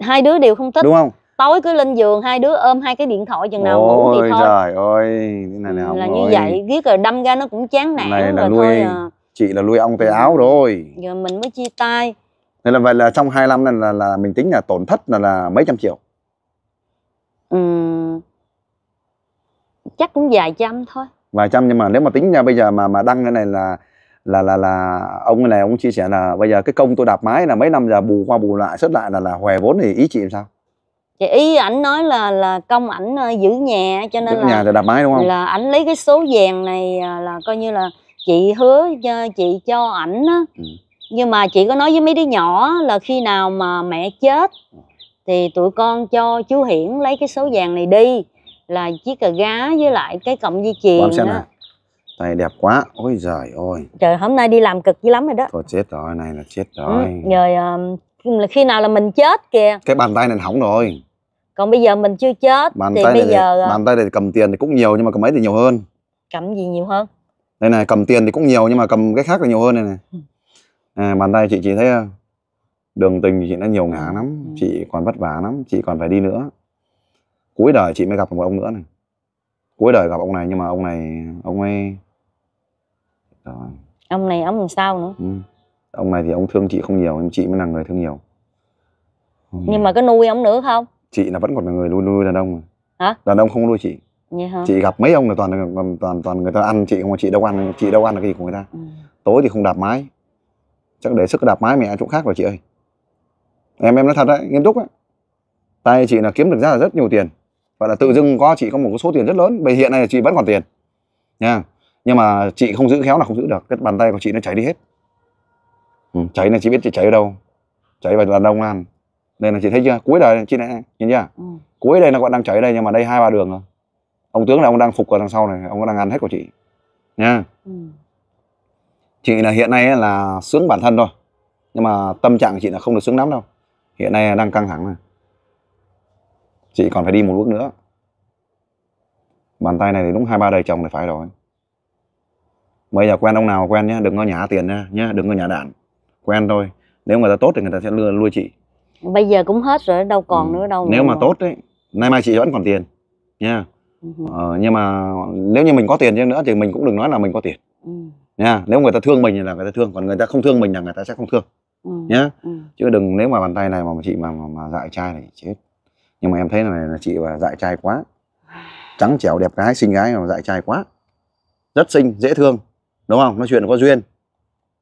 hai đứa đều không thích đúng không tối cứ lên giường hai đứa ôm hai cái điện thoại chừng nào ngủ thì thôi trời ơi thế này này là ơi. như vậy giết rồi đâm ra nó cũng chán nản này là rồi nuôi thôi à chị là lui ong tay ừ. áo rồi giờ mình mới chia tay nên là vậy là trong 2 năm này là là mình tính là tổn thất là là mấy trăm triệu ừ, chắc cũng vài trăm thôi vài trăm nhưng mà nếu mà tính ra bây giờ mà mà đăng cái này là là là là ông này ông chia sẻ là bây giờ cái công tôi đạp máy là mấy năm giờ bù qua bù lại xuất lại là là hòe vốn thì ý chị làm sao thì ý ảnh nói là là công ảnh ờ, giữ nhà cho nên giữ là nhà rồi đạp máy đúng không là ảnh lấy cái số vàng này à, là coi như là chị hứa cho ờ, chị cho ảnh á ừ. nhưng mà chị có nói với mấy đứa nhỏ là khi nào mà mẹ chết ừ. thì tụi con cho chú hiển lấy cái số vàng này đi là chiếc cờ gá với lại cái cọng dây chuyền đó tay đẹp quá ôi giời ơi trời hôm nay đi làm cực dữ lắm rồi đó thôi chết rồi này là chết rồi ừ, rồi ờ, là khi nào là mình chết kìa cái bàn tay này hỏng rồi còn bây giờ mình chưa chết bàn thì tay bây này giờ thì, ờ, bàn tay này cầm tiền thì cũng nhiều nhưng mà cầm mấy thì nhiều hơn cầm gì nhiều hơn đây này cầm tiền thì cũng nhiều nhưng mà cầm cái khác là nhiều hơn này này ừ. à, bàn tay chị chị thấy đường tình chị đã nhiều ngã ừ. lắm ừ. chị còn vất vả lắm chị còn phải đi nữa cuối đời chị mới gặp một ông nữa này cuối đời gặp ông này nhưng mà ông này ông ấy Rồi. ông này ông làm sao nữa ừ. ông này thì ông thương chị không nhiều nhưng chị mới là người thương nhiều ừ. nhưng mà có nuôi ông nữa không chị là vẫn còn là người nuôi nuôi đàn ông mà. hả đàn ông không nuôi chị hả? chị gặp mấy ông là toàn toàn toàn toàn người ta ăn chị không chị đâu ăn chị đâu ăn được cái gì của người ta ừ. tối thì không đạp mái chắc để sức đạp mái mẹ chỗ khác rồi chị ơi em em nói thật đấy nghiêm túc đấy tay chị là kiếm được ra là rất nhiều tiền và là tự dưng có chị có một số tiền rất lớn bởi hiện nay là chị vẫn còn tiền nha nhưng mà chị không giữ khéo là không giữ được cái bàn tay của chị nó chảy đi hết ừ, chảy này chị biết chị chảy ở đâu chảy vào đàn ông ăn nên là chị thấy chưa cuối đời này, chị này nhìn chưa ừ. cuối đây nó còn đang chảy đây nhưng mà đây hai ba đường rồi ông tướng là ông đang phục ở đằng sau này ông đang ăn hết của chị nha ừ. chị là hiện nay là sướng bản thân thôi nhưng mà tâm trạng của chị là không được sướng lắm đâu hiện nay đang căng thẳng này chị còn phải đi một bước nữa bàn tay này thì đúng hai ba đời chồng là phải rồi bây giờ quen ông nào quen nhé đừng có nhả tiền nha nhé đừng có nhà đạn quen thôi nếu người ta tốt thì người ta sẽ lừa lui chị bây giờ cũng hết rồi đâu còn ừ. nữa đâu nếu mà rồi. tốt đấy nay mai chị vẫn còn tiền nha Ừ ờ, nhưng mà nếu như mình có tiền chăng nữa thì mình cũng đừng nói là mình có tiền ừ. nha nếu người ta thương mình thì là người ta thương còn người ta không thương mình là người ta sẽ không thương ừ. nhá ừ. chứ đừng nếu mà bàn tay này mà chị mà mà, mà dại trai này chết nhưng mà em thấy này là chị và dạy trai quá trắng trẻo đẹp gái xinh gái mà dạy trai quá rất xinh dễ thương đúng không nói chuyện có duyên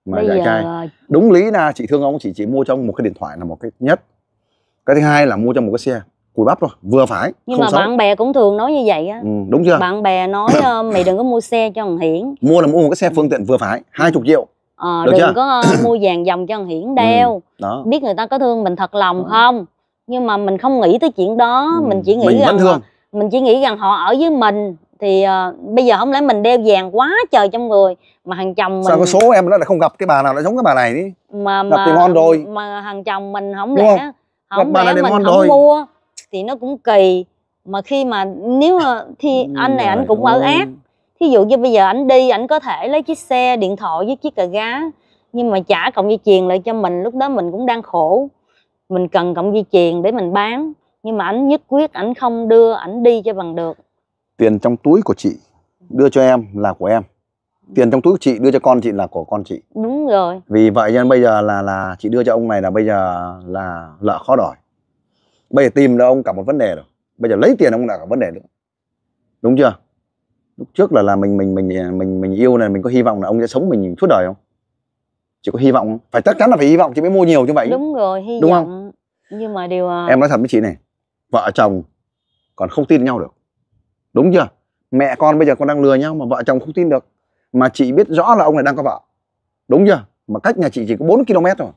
mà dạy trai đúng lý là chị thương ông chị chỉ mua cho ông một cái điện thoại là một cái nhất cái thứ hai là mua cho một cái xe cùi bắp thôi vừa phải nhưng mà xấu. bạn bè cũng thường nói như vậy á ừ, đúng chưa bạn bè nói ờ, mày đừng có mua xe cho thằng hiển mua là mua một cái xe phương tiện vừa phải hai chục triệu ờ, Được đừng chưa? có ờ, mua vàng dòng cho thằng hiển ừ, đeo ừ, đó. biết người ta có thương mình thật lòng ừ. không nhưng mà mình không nghĩ tới chuyện đó ừ. mình chỉ nghĩ mình rằng ờ, thương. mình chỉ nghĩ rằng họ ở với mình thì uh, bây giờ không lẽ mình đeo vàng quá trời trong người mà thằng chồng mình sao có số em đó là không gặp cái bà nào lại giống cái bà này đi mà gặp mà, thì ngon rồi mà thằng chồng mình không lẽ không, không gặp lẽ bà này mình không mua thì nó cũng kỳ mà khi mà nếu mà thì anh này anh cũng mở ác thí dụ như bây giờ anh đi anh có thể lấy chiếc xe điện thoại với chiếc cà gá nhưng mà trả cộng dây chuyền lại cho mình lúc đó mình cũng đang khổ mình cần cộng dây chuyền để mình bán nhưng mà ảnh nhất quyết ảnh không đưa ảnh đi cho bằng được tiền trong túi của chị đưa cho em là của em tiền trong túi của chị đưa cho con chị là của con chị đúng rồi vì vậy nên bây giờ là là chị đưa cho ông này là bây giờ là lợ khó đòi bây giờ tìm ra ông cả một vấn đề rồi bây giờ lấy tiền ông là cả vấn đề nữa đúng chưa lúc trước là là mình mình mình mình mình yêu này mình có hy vọng là ông sẽ sống mình suốt đời không chỉ có hy vọng không? phải chắc chắn là phải hy vọng thì mới mua nhiều như vậy đúng rồi hy đúng vọng không? nhưng mà điều à, em nói thật với chị này vợ chồng còn không tin nhau được đúng chưa mẹ con bây giờ con đang lừa nhau mà vợ chồng không tin được mà chị biết rõ là ông này đang có vợ đúng chưa mà cách nhà chị chỉ có 4 km rồi,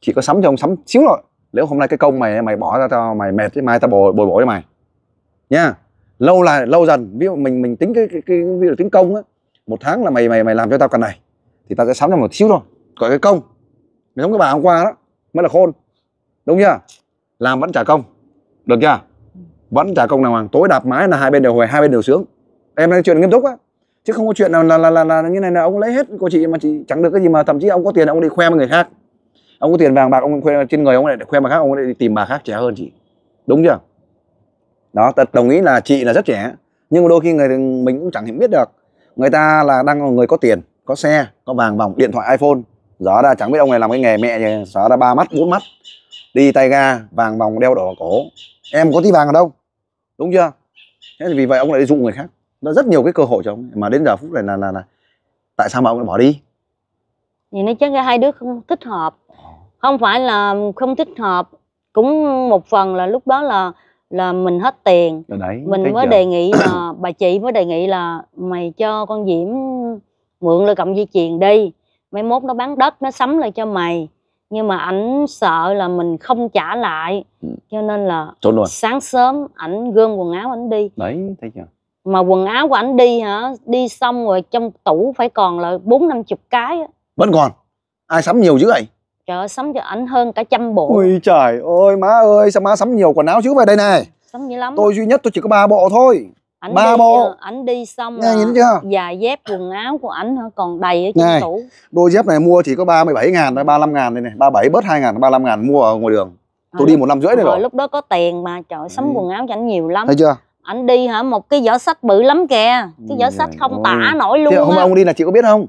chị có sắm cho ông sắm xíu rồi nếu hôm nay cái công mày mày bỏ ra cho mày mệt chứ mai tao bồi bồi bổ cho mày nha lâu là lâu dần ví dụ mình mình tính cái cái, cái ví dụ tính công á một tháng là mày mày mày làm cho tao cần này thì tao sẽ sắm ra một xíu thôi gọi cái công mày giống cái bà hôm qua đó mới là khôn đúng chưa làm vẫn trả công được chưa vẫn trả công nào hoàng tối đạp mái là hai bên đều hồi hai bên đều sướng em nói chuyện nghiêm túc á chứ không có chuyện nào là là là, là như này là ông lấy hết của chị mà chị chẳng được cái gì mà thậm chí ông có tiền ông đi khoe với người khác ông có tiền vàng bạc ông khoe trên người ông lại khoe bà khác ông lại đi tìm bà khác trẻ hơn chị đúng chưa đó tật đồng ý là chị là rất trẻ nhưng mà đôi khi người mình cũng chẳng hiểu biết được người ta là đang là người có tiền có xe có vàng vòng điện thoại iphone rõ ra chẳng biết ông này làm cái nghề mẹ gì rõ ra ba mắt bốn mắt đi tay ga vàng vòng đeo đỏ cổ em có tí vàng ở đâu đúng chưa thế thì vì vậy ông lại đi dụ người khác nó rất nhiều cái cơ hội cho ông mà đến giờ phút này là là, là tại sao mà ông lại bỏ đi thì nói chắc hai đứa không thích hợp không phải là không thích hợp cũng một phần là lúc đó là là mình hết tiền đấy, mình mới giờ. đề nghị là bà chị mới đề nghị là mày cho con diễm mượn lại cộng dây chuyền đi mấy mốt nó bán đất nó sắm lại cho mày nhưng mà ảnh sợ là mình không trả lại ừ. cho nên là luôn. sáng sớm ảnh gom quần áo ảnh đi đấy thấy chưa mà quần áo của ảnh đi hả đi xong rồi trong tủ phải còn là bốn năm chục cái vẫn còn ai sắm nhiều chứ vậy Trời ơi, sắm cho ảnh hơn cả trăm bộ Ui trời ơi má ơi sao má sắm nhiều quần áo chứ về đây này Sắm nhiều lắm Tôi duy nhất tôi chỉ có ba bộ thôi ảnh ba bộ ảnh đi xong nghe nhìn à, chưa Và dép quần áo của ảnh còn đầy ở trong này, tủ đôi dép này mua chỉ có 37 ngàn thôi 35 ngàn đây này ba bảy bớt hai ngàn ba 35 ngàn mua ở ngoài đường tôi à, đi một năm rưỡi này rồi lúc đó có tiền mà trời sắm ừ. quần áo cho ảnh nhiều lắm thấy chưa ảnh đi hả một cái giỏ sách bự lắm kìa cái giỏ sách không ơi. tả nổi luôn Thế hôm ông đi là chị có biết không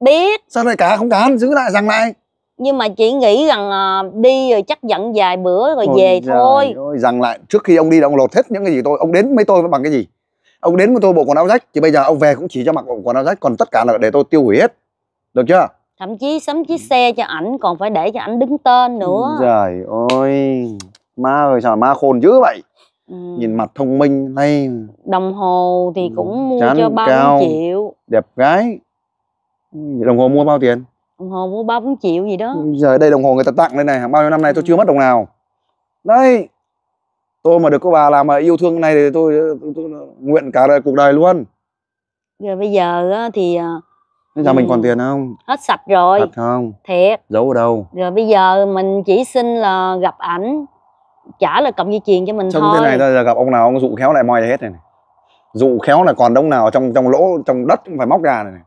biết sao lại cả không cán giữ lại rằng lại nhưng mà chị nghĩ rằng à, đi rồi chắc dẫn vài bữa rồi Ôi về thôi ơi, rằng lại trước khi ông đi là ông lột hết những cái gì tôi ông đến mấy tôi bằng cái gì ông đến với tôi bộ quần áo rách thì bây giờ ông về cũng chỉ cho mặc bộ quần áo rách còn tất cả là để tôi tiêu hủy hết được chưa thậm chí sắm chiếc ừ. xe cho ảnh còn phải để cho ảnh đứng tên nữa trời ơi ma ơi sao ma khôn dữ vậy ừ. nhìn mặt thông minh hay đồng hồ thì ừ, cũng mua Chán cho bao nhiêu triệu đẹp gái đồng hồ mua bao tiền đồng hồ mua bao cũng chịu gì đó giờ đây đồng hồ người ta tặng đây này bao nhiêu năm nay tôi chưa ừ. mất đồng nào Đây, tôi mà được có bà làm mà yêu thương này thì tôi, tôi, tôi, tôi nguyện cả đời, cuộc đời luôn rồi bây giờ thì bây giờ ừ. mình còn tiền không hết sạch rồi thật không thiệt giấu ở đâu rồi bây giờ mình chỉ xin là gặp ảnh trả là cộng dây chuyền cho mình Trong thôi thế này bây giờ gặp ông nào ông dụ khéo lại moi hết này, này dụ khéo là còn đông nào trong trong lỗ trong đất cũng phải móc ra này, này.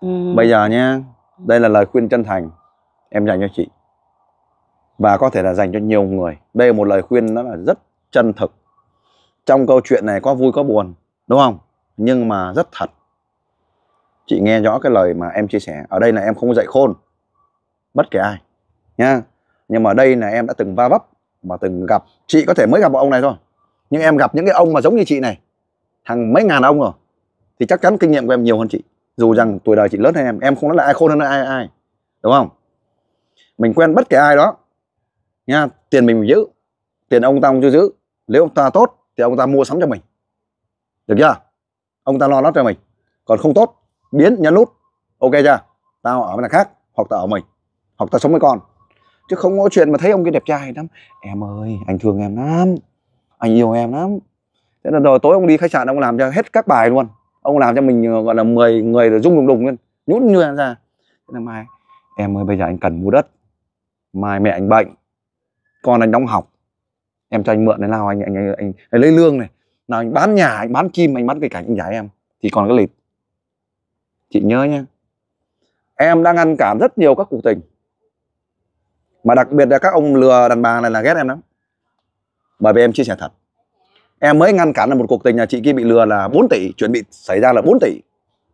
Ừ. bây giờ nha đây là lời khuyên chân thành em dành cho chị. Và có thể là dành cho nhiều người. Đây là một lời khuyên nó là rất chân thực. Trong câu chuyện này có vui có buồn, đúng không? Nhưng mà rất thật. Chị nghe rõ cái lời mà em chia sẻ. Ở đây là em không dạy khôn. Bất kể ai. Nha. Nhưng mà đây là em đã từng va vấp mà từng gặp. Chị có thể mới gặp một ông này thôi. Nhưng em gặp những cái ông mà giống như chị này. Hàng mấy ngàn ông rồi. Thì chắc chắn kinh nghiệm của em nhiều hơn chị dù rằng tuổi đời chị lớn hơn em em không nói là ai khôn hơn ai ai đúng không mình quen bất kể ai đó nha tiền mình, mình giữ tiền ông ta ông chưa giữ nếu ông ta tốt thì ông ta mua sắm cho mình được chưa ông ta lo lót cho mình còn không tốt biến nhấn nút ok chưa tao ở bên khác hoặc tao ở mình hoặc tao sống với con chứ không có chuyện mà thấy ông kia đẹp trai lắm em ơi anh thương em lắm anh yêu em lắm thế là rồi tối ông đi khách sạn ông làm cho hết các bài luôn ông làm cho mình ờ, gọi là 10 người rồi rung đùng đùng lên nhún như ra thế là mai em ơi bây giờ anh cần mua đất mai mẹ anh bệnh con anh đóng học em cho anh mượn đến nào anh anh, anh, anh, anh lấy lương này nào anh bán nhà anh bán chim anh bán cây cảnh anh giải em thì còn cái lịch chị nhớ nhé em đang ngăn cản rất nhiều các cuộc tình mà đặc biệt là các ông lừa đàn bà này là ghét em lắm bởi vì em chia sẻ thật em mới ngăn cản là một cuộc tình nhà chị kia bị lừa là 4 tỷ chuẩn bị xảy ra là 4 tỷ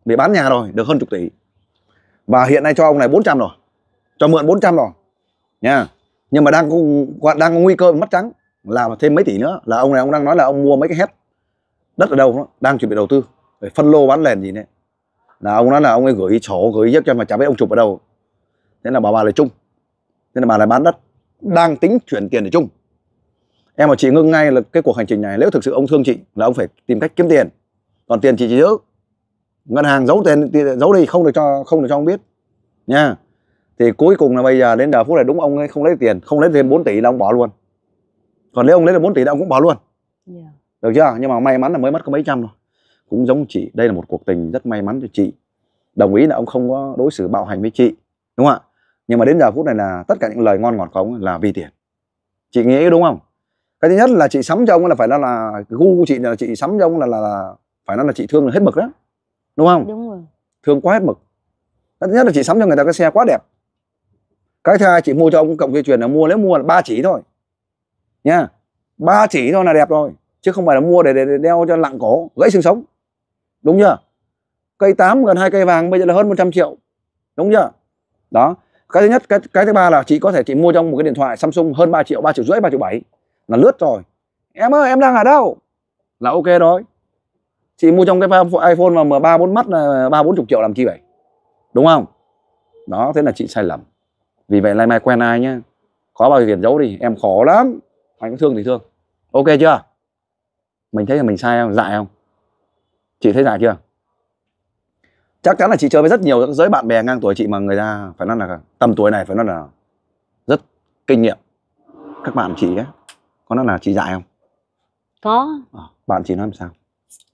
để bán nhà rồi được hơn chục tỷ và hiện nay cho ông này 400 rồi cho mượn 400 rồi nha nhưng mà đang có, đang có nguy cơ mất trắng là thêm mấy tỷ nữa là ông này ông đang nói là ông mua mấy cái hết đất ở đâu đó, đang chuẩn bị đầu tư để phân lô bán nền gì đấy là ông nói là ông ấy gửi sổ gửi giấc cho mà chả biết ông chụp ở đâu thế là bà bà lại chung thế là bà lại bán đất đang tính chuyển tiền để chung em mà chị ngưng ngay là cái cuộc hành trình này nếu thực sự ông thương chị là ông phải tìm cách kiếm tiền còn tiền chị chỉ giữ ngân hàng giấu tiền giấu đi không được cho không được cho ông biết nha thì cuối cùng là bây giờ đến giờ phút này đúng ông ấy không lấy tiền không lấy thêm 4 tỷ là ông bỏ luôn còn nếu ông lấy được 4 tỷ là ông cũng bỏ luôn yeah. Dạ. được chưa nhưng mà may mắn là mới mất có mấy trăm thôi cũng giống chị đây là một cuộc tình rất may mắn cho chị đồng ý là ông không có đối xử bạo hành với chị đúng không ạ nhưng mà đến giờ phút này là tất cả những lời ngon ngọt của ông là vì tiền chị nghĩ đúng không cái thứ nhất là chị sắm cho ông là phải nói là gu chị là chị sắm cho ông là là, là phải nói là chị thương là hết mực đó đúng không đúng rồi thương quá hết mực cái thứ nhất là chị sắm cho người ta cái xe quá đẹp cái thứ hai chị mua cho ông cộng dây chuyền là mua nếu mua là ba chỉ thôi nha ba chỉ thôi là đẹp rồi chứ không phải là mua để, để, để đeo cho lặng cổ gãy xương sống đúng chưa cây tám gần hai cây vàng bây giờ là hơn 100 triệu đúng chưa đó cái thứ nhất cái, cái thứ ba là chị có thể chị mua trong một cái điện thoại Samsung hơn 3 triệu ba triệu rưỡi ba triệu bảy là lướt rồi em ơi em đang ở đâu là ok rồi chị mua trong cái iphone mà ba bốn mắt là ba bốn chục triệu làm chi vậy đúng không đó thế là chị sai lầm vì vậy lai mai quen ai nhá có bao tiền giấu đi em khó lắm anh có thương thì thương ok chưa mình thấy là mình sai không dại không chị thấy dại chưa chắc chắn là chị chơi với rất nhiều giới bạn bè ngang tuổi chị mà người ta phải nói là tầm tuổi này phải nói là rất kinh nghiệm các bạn chị ấy có nó là chị dạy không có à, bạn chị nói làm sao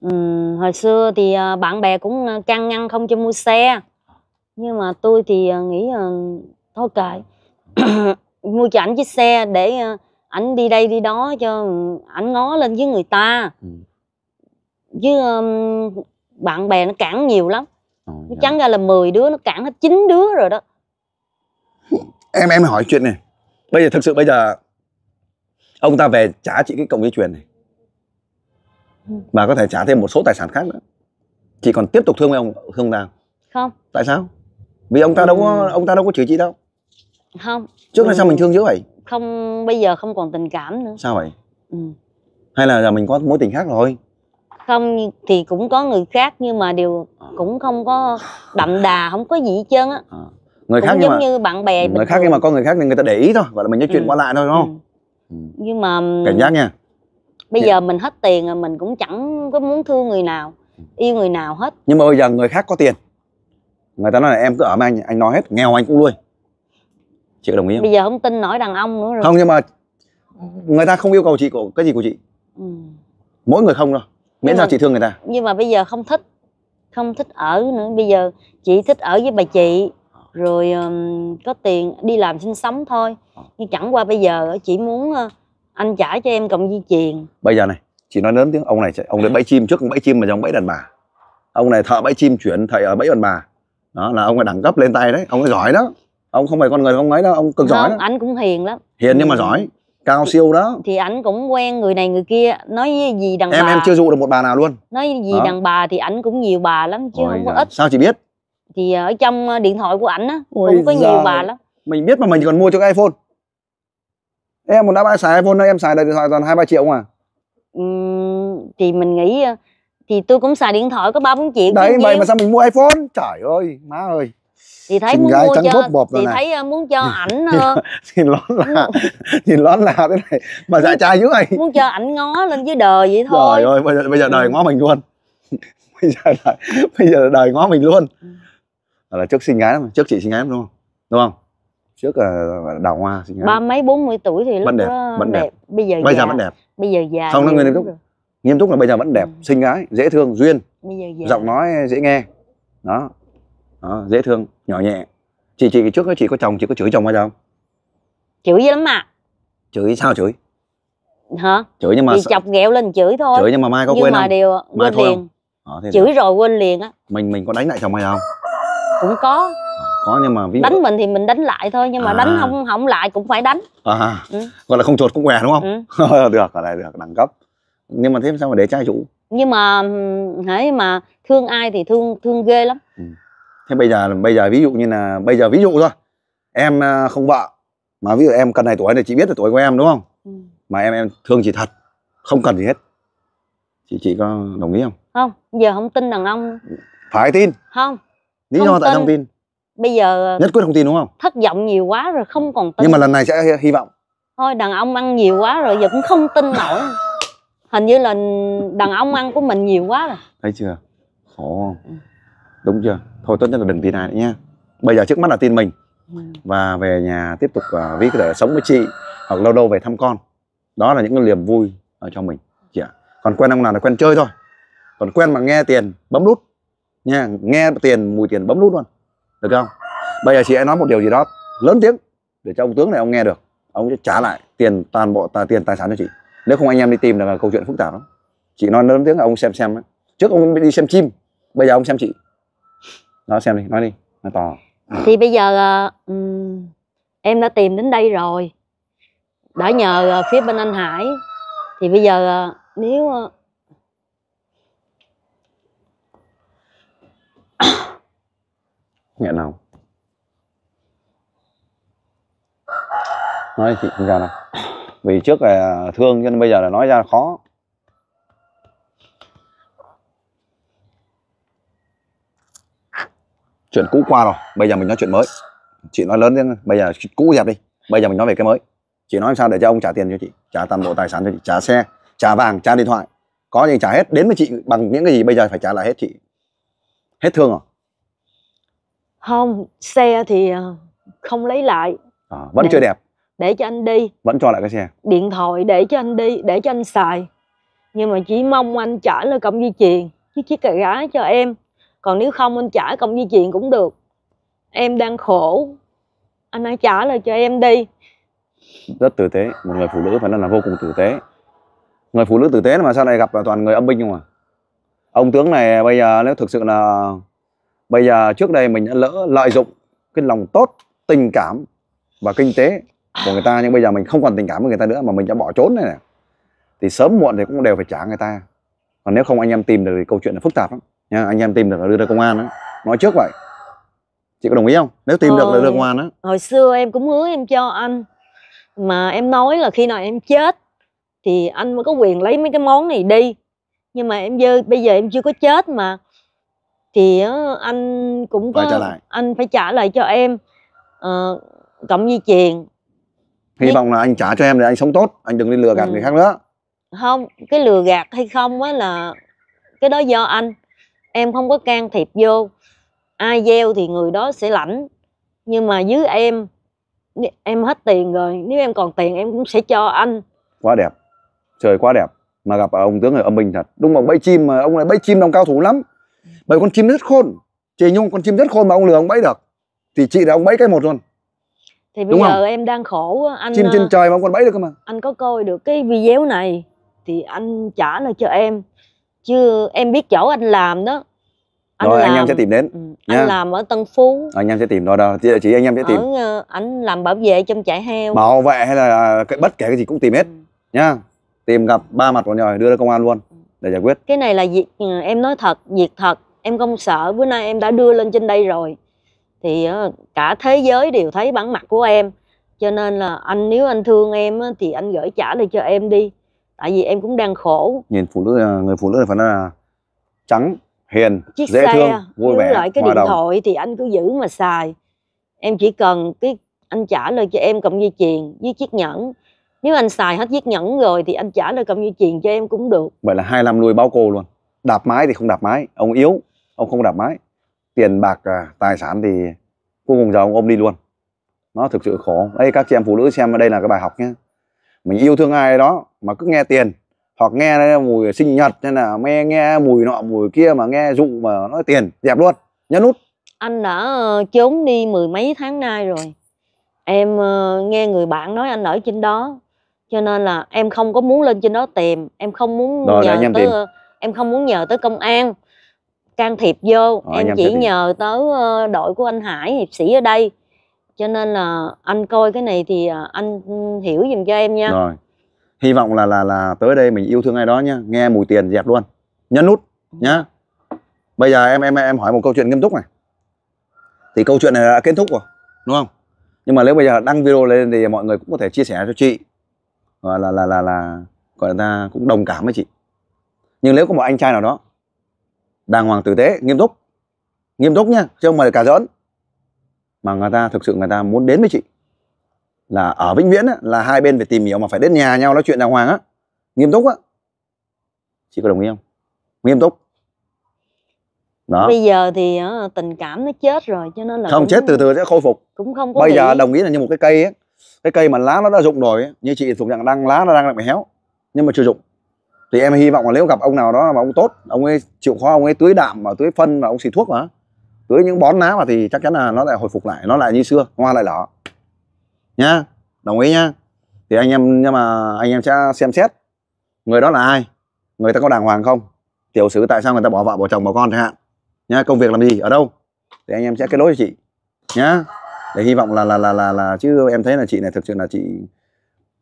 ừ, hồi xưa thì ờ, bạn bè cũng ờ, can ngăn không cho mua xe nhưng mà tôi thì nghĩ thôi kệ mua cho ảnh chiếc xe để ảnh đi đây đi đó cho ảnh ngó lên với người ta ừ. chứ um, bạn bè nó cản nhiều lắm ừ, nó chắn dạ. ra là 10 đứa nó cản hết chín đứa rồi đó em em hỏi chuyện này bây giờ thực sự bây giờ ông ta về trả chị cái cộng dây chuyền này và ừ. có thể trả thêm một số tài sản khác nữa chị còn tiếp tục thương với ông thương nào? không tại sao vì ông ta đâu có ừ. ông ta đâu có chửi chị đâu không trước nay sao mình ừ. thương dữ vậy không bây giờ không còn tình cảm nữa sao vậy ừ. hay là giờ mình có mối tình khác rồi không thì cũng có người khác nhưng mà đều à. cũng không có đậm đà không có gì hết trơn á à. người cũng khác giống nhưng mà, như bạn bè người khác thường. nhưng mà có người khác thì người ta để ý thôi gọi là mình nói chuyện ừ. qua lại thôi đúng không ừ ừ. nhưng mà cảm giác nha bây dạ. giờ mình hết tiền rồi mình cũng chẳng có muốn thương người nào ừ. yêu người nào hết nhưng mà bây giờ người khác có tiền người ta nói là em cứ ở với anh anh nói hết nghèo anh cũng nuôi chị có đồng ý không bây giờ không tin nổi đàn ông nữa rồi không nhưng mà người ta không yêu cầu chị của cái gì của chị ừ. mỗi người không thôi miễn sao chị thương người ta nhưng mà bây giờ không thích không thích ở nữa bây giờ chị thích ở với bà chị rồi um, có tiền đi làm sinh sống thôi ờ. nhưng chẳng qua bây giờ chỉ muốn uh, anh trả cho em cộng di truyền bây giờ này chị nói lớn tiếng ông này ông đến à. bẫy chim trước bẫy chim mà dòng bẫy đàn bà ông này thợ bẫy chim chuyển thầy ở bẫy đàn bà đó là ông ấy đẳng cấp lên tay đấy ông ấy giỏi đó ông không phải con người ông ấy đó ông cực giỏi đó anh cũng hiền lắm hiền nhưng mà giỏi cao thì, siêu đó thì ảnh cũng quen người này người kia nói gì đàn em, bà em chưa dụ được một bà nào luôn nói gì đó. đàn bà thì ảnh cũng nhiều bà lắm chứ Ôi không có ít sao chị biết thì ở trong ờ, điện thoại của ảnh á cũng có nhiều bà lắm mình biết mà mình còn mua cho cái iphone em cũng đã xài iphone em xài đời điện thoại toàn hai ba triệu mà ừ, thì mình nghĩ ờ, thì tôi cũng xài điện thoại có ba bốn triệu đấy vậy mà sao mình mua iphone trời ơi má ơi thì thấy Chính muốn mua cho bộp thì này. thấy ờ, muốn cho ảnh thì lót là thì lót là thế này mà dạ trai dữ này muốn cho ảnh ngó lên dưới đời vậy thôi trời ơi bây giờ bây giờ đời ngó mình luôn bây giờ đời, bây giờ đời ngó mình luôn là trước sinh gái lắm trước chị sinh gái lắm đúng không đúng không trước là ờ, đào hoa sinh gái ba mấy bốn mươi tuổi thì lúc vẫn đẹp, đó vẫn đẹp. đẹp bây giờ bây già, giờ vẫn đẹp bây giờ già không nó nghiêm túc nghiêm túc là bây giờ vẫn đẹp ừ. xinh gái dễ thương duyên bây giờ già. giọng nói dễ nghe đó. đó dễ thương nhỏ nhẹ chị chị trước đó chị có chồng chị có chửi chồng bao giờ không chửi lắm mà chửi sao chửi hả chửi nhưng mà thì chọc ghẹo lên chửi thôi chửi nhưng mà mai có nhưng quên mà không? điều mai quên liền. không? Ờ, chửi rồi quên liền á mình mình có đánh lại chồng hay không cũng có có nhưng mà ví dụ... đánh mình thì mình đánh lại thôi nhưng mà à. đánh không không lại cũng phải đánh à. ừ. gọi là không chột cũng què đúng không ừ. được gọi là được đẳng cấp nhưng mà thế sao mà để trai chủ nhưng mà hãy mà thương ai thì thương thương ghê lắm ừ. thế bây giờ bây giờ ví dụ như là bây giờ ví dụ thôi em à, không vợ mà ví dụ em cần này tuổi này chị biết là tuổi của em đúng không ừ. mà em em thương chị thật không cần gì hết chị chị có đồng ý không không giờ không tin đàn ông phải tin không lý không do tại tin. thông tin bây giờ ờ, nhất quyết không tin đúng không thất vọng nhiều quá rồi không còn tin nhưng mà lần này sẽ hy vọng thôi đàn ông ăn nhiều quá rồi giờ cũng không tin nổi hình như là đàn ông ăn của mình nhiều quá rồi thấy chưa khổ không đúng chưa thôi tốt nhất là đừng tin ai nữa nha bây giờ trước mắt là tin mình ừ. và về nhà tiếp tục uh, ví có sống với chị hoặc lâu lâu về thăm con đó là những cái niềm vui cho mình chị ạ dạ. còn quen ông nào là quen chơi thôi còn quen mà nghe tiền bấm nút nha nghe tiền mùi tiền bấm nút luôn được không bây giờ chị hãy nói một điều gì đó lớn tiếng để cho ông tướng này ông nghe được ông sẽ trả lại tiền toàn bộ tà, tiền tài sản cho chị nếu không anh em đi tìm là câu chuyện phức tạp lắm chị nói lớn tiếng là ông xem xem ấy. trước ông đi xem chim bây giờ ông xem chị nói xem đi nói đi nói to thì bây giờ uh, em đã tìm đến đây rồi đã nhờ uh, phía bên anh hải thì bây giờ uh, nếu uh, nghẹn lòng nói chị không ra đâu vì trước là thương cho nên bây giờ là nói ra là khó chuyện cũ qua rồi bây giờ mình nói chuyện mới chị nói lớn lên bây giờ cũ dẹp đi bây giờ mình nói về cái mới chị nói sao để cho ông trả tiền cho chị trả toàn bộ tài sản cho chị trả xe trả vàng trả điện thoại có gì trả hết đến với chị bằng những cái gì bây giờ phải trả lại hết chị hết thương rồi không xe thì ờ, không lấy lại à, vẫn để, chưa đẹp để cho anh đi vẫn cho lại cái xe điện thoại để cho anh đi để cho anh xài nhưng mà chỉ mong anh trả lời cộng di truyền chứ chiếc cà gá cho em còn nếu không anh trả cộng di truyền cũng được em đang khổ anh hãy trả lời cho em đi rất tử tế một người phụ nữ phải nói là vô cùng tử tế người phụ nữ tử tế mà sao lại gặp toàn người âm binh không à ông tướng này bây giờ nếu thực sự là bây giờ trước đây mình đã lỡ lợi dụng cái lòng tốt tình cảm và kinh tế của người ta nhưng bây giờ mình không còn tình cảm với người ta nữa mà mình đã bỏ trốn này, này. thì sớm muộn thì cũng đều phải trả người ta còn nếu không anh em tìm được thì câu chuyện là phức tạp lắm nha anh em tìm được là đưa ra công an đó. nói trước vậy chị có đồng ý không nếu tìm hồi, được là đưa công an đó hồi xưa em cũng hứa em cho anh mà em nói là khi nào em chết thì anh mới có quyền lấy mấy cái món này đi nhưng mà em dơ bây giờ em chưa có chết mà thì anh cũng có trả lại. anh phải trả lại cho em uh, cộng di chuyền hy vọng là anh trả cho em để anh sống tốt anh đừng đi lừa gạt ừ. người khác nữa không cái lừa gạt hay không á là cái đó do anh em không có can thiệp vô ai gieo thì người đó sẽ lãnh nhưng mà dưới em em hết tiền rồi nếu em còn tiền em cũng sẽ cho anh quá đẹp trời quá đẹp mà gặp ông tướng ở âm binh thật đúng là bẫy chim mà ông này bẫy chim đồng cao thủ lắm bởi con chim rất khôn chị nhung con chim rất khôn mà ông lừa ông bẫy được thì chị là ông bẫy cái một luôn thì bây Đúng giờ không? em đang khổ anh chim ờ, trên trời mà ông còn bẫy được cơ mà anh có coi được cái video này thì anh trả lời cho em chứ em biết chỗ anh làm đó anh rồi làm, anh em sẽ tìm đến ừ, anh làm ở tân phú anh em sẽ tìm rồi đó chị, anh em sẽ tìm ở, ờ, anh làm bảo vệ trong trại heo bảo vệ hay là cái bất kể cái gì cũng tìm hết ừ. nha tìm gặp ba mặt của nhòi đưa ra công an luôn ừ. để giải quyết cái này là việc ừ, em nói thật việc thật em không sợ bữa nay em đã đưa lên trên đây rồi thì ờ, cả thế giới đều thấy bản mặt của em cho nên là anh nếu anh thương em thì anh gửi trả lại cho em đi tại vì em cũng đang khổ nhìn phụ nữ ờ, người phụ nữ phải nói là trắng hiền chiếc dễ xe, thương vui vẻ lại cái điện đồng. thoại thì anh cứ giữ mà xài em chỉ cần cái anh trả lời cho em cộng dây chuyền với chiếc nhẫn nếu anh xài hết chiếc nhẫn rồi thì anh trả lời cộng dây chuyền cho em cũng được vậy là hai năm nuôi bao cô luôn đạp mái thì không đạp mái ông yếu ông không đạp mái tiền bạc à, tài sản thì cuối cùng giờ ông ôm đi luôn nó thực sự khổ ấy các chị em phụ nữ xem đây là cái bài học nhé mình yêu thương ai đó mà cứ nghe tiền hoặc nghe mùi sinh nhật hay là nghe nghe mùi nọ mùi kia mà nghe dụ mà nói tiền dẹp luôn nhấn nút anh đã ờ, trốn đi mười mấy tháng nay rồi em ờ, nghe người bạn nói anh ở trên đó cho nên là em không có muốn lên trên đó tìm em không muốn rồi, nhờ tới tìm. Ờ, em không muốn nhờ tới công an can thiệp vô ờ, em chỉ nhờ tới ờ, đội của anh Hải hiệp sĩ ở đây cho nên là anh coi cái này thì ờ, anh hiểu dùm cho em nha rồi hy vọng là là là tới đây mình yêu thương ai đó nhá nghe mùi tiền dẹp luôn nhấn nút nhá bây giờ em em em hỏi một câu chuyện nghiêm túc này thì câu chuyện này đã kết thúc rồi đúng không nhưng mà nếu bây giờ đăng video lên thì mọi người cũng có thể chia sẻ cho chị và là là là là gọi là ta cũng đồng cảm với chị nhưng nếu có một anh trai nào đó đàng hoàng tử tế nghiêm túc nghiêm túc nha chứ không phải cả giỡn mà người ta thực sự người ta muốn đến với chị là ở vĩnh viễn là hai bên phải tìm hiểu mà phải đến nhà nhau nói chuyện đàng hoàng á nghiêm túc á chị có đồng ý không nghiêm túc đó. bây giờ thì ờ, tình cảm nó chết rồi cho nên là không cũng... chết từ từ sẽ khôi phục cũng không có bây nghĩ. giờ đồng ý là như một cái cây ấy, cái cây mà lá nó đã rụng rồi ấy. như chị thuộc dạng đang lá nó đang bị héo nhưng mà chưa rụng thì em hy vọng là nếu gặp ông nào đó mà ông tốt ông ấy chịu khó ông ấy tưới đạm và tưới phân và ông xịt thuốc mà tưới những bón lá mà thì chắc chắn là nó lại hồi phục lại nó lại như xưa hoa lại nở nhá đồng ý nhá thì anh em nhưng mà anh em sẽ xem xét người đó là ai người ta có đàng hoàng không tiểu sử tại sao người ta bỏ vợ bỏ chồng bỏ con thế hạn nhá công việc làm gì ở đâu thì anh em sẽ kết nối với chị nhá để hy vọng là là là là là chứ em thấy là chị này thực sự là chị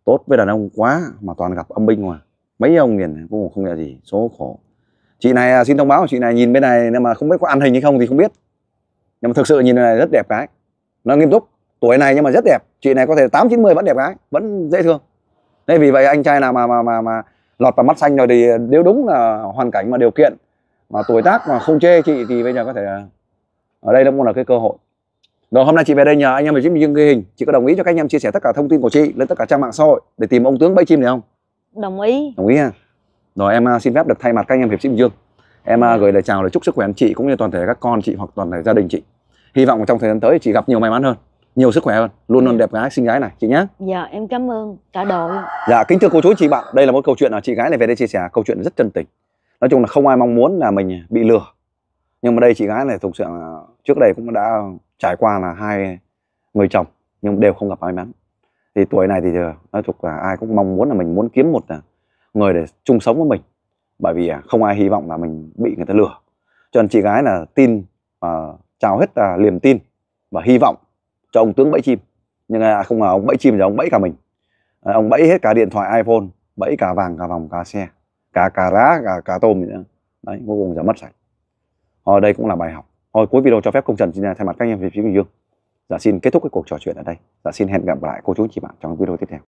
tốt với đàn ông quá mà toàn gặp âm binh mà mấy ông liền cũng không là gì số khổ chị này à, xin thông báo chị này nhìn bên này nhưng mà không biết có ăn hình hay không thì không biết nhưng mà thực sự nhìn này rất đẹp cái nó nghiêm túc tuổi này nhưng mà rất đẹp chị này có thể tám chín mươi vẫn đẹp gái vẫn dễ thương nên vì vậy anh trai nào mà mà mà mà lọt vào mắt xanh rồi thì nếu đúng là hoàn cảnh mà điều kiện mà tuổi tác mà không chê chị thì bây giờ có thể à, ở đây nó cũng là cái cơ hội rồi hôm nay chị về đây nhờ anh em mình về chim ghi hình chị có đồng ý cho các anh em chia sẻ tất cả thông tin của chị lên tất cả trang mạng xã hội để tìm ông tướng bẫy chim này không đồng ý đồng ý ha rồi em à, xin phép được thay mặt các anh em hiệp sĩ bình dương em ừ. gửi lời chào lời chúc sức khỏe anh chị cũng như toàn thể các con chị hoặc toàn thể gia đình chị hy vọng trong thời gian tới chị gặp nhiều may mắn hơn nhiều sức khỏe hơn luôn luôn dạ. đẹp gái xinh gái này chị nhé dạ em cảm ơn cả đội dạ kính thưa cô chú chị bạn đây là một câu chuyện là chị gái này về đây chia sẻ câu chuyện rất chân tình nói chung là không ai mong muốn là mình bị lừa nhưng mà đây chị gái này thực sự trước đây cũng đã trải qua là hai người chồng nhưng đều không gặp may mắn thì tuổi này thì nói chục là ai cũng mong muốn là mình muốn kiếm một à, người để chung sống với mình bởi vì à, không ai hy vọng là mình bị người ta lừa cho nên chị gái là tin và trao hết là niềm tin và hy vọng cho ông tướng bẫy chim nhưng à, không ngờ ông bẫy chim thì ông bẫy cả mình à, ông bẫy hết cả điện thoại iphone bẫy cả vàng cả vòng cả xe cả cả rá cả cả tôm nữa đấy cuối cùng giờ mất sạch thôi đây cũng là bài học thôi cuối video cho phép công trần xin thay mặt các anh em về phía bình dương Dạ xin kết thúc cái cuộc trò chuyện ở đây. Dạ xin hẹn gặp lại cô chú chị bạn trong video tiếp theo.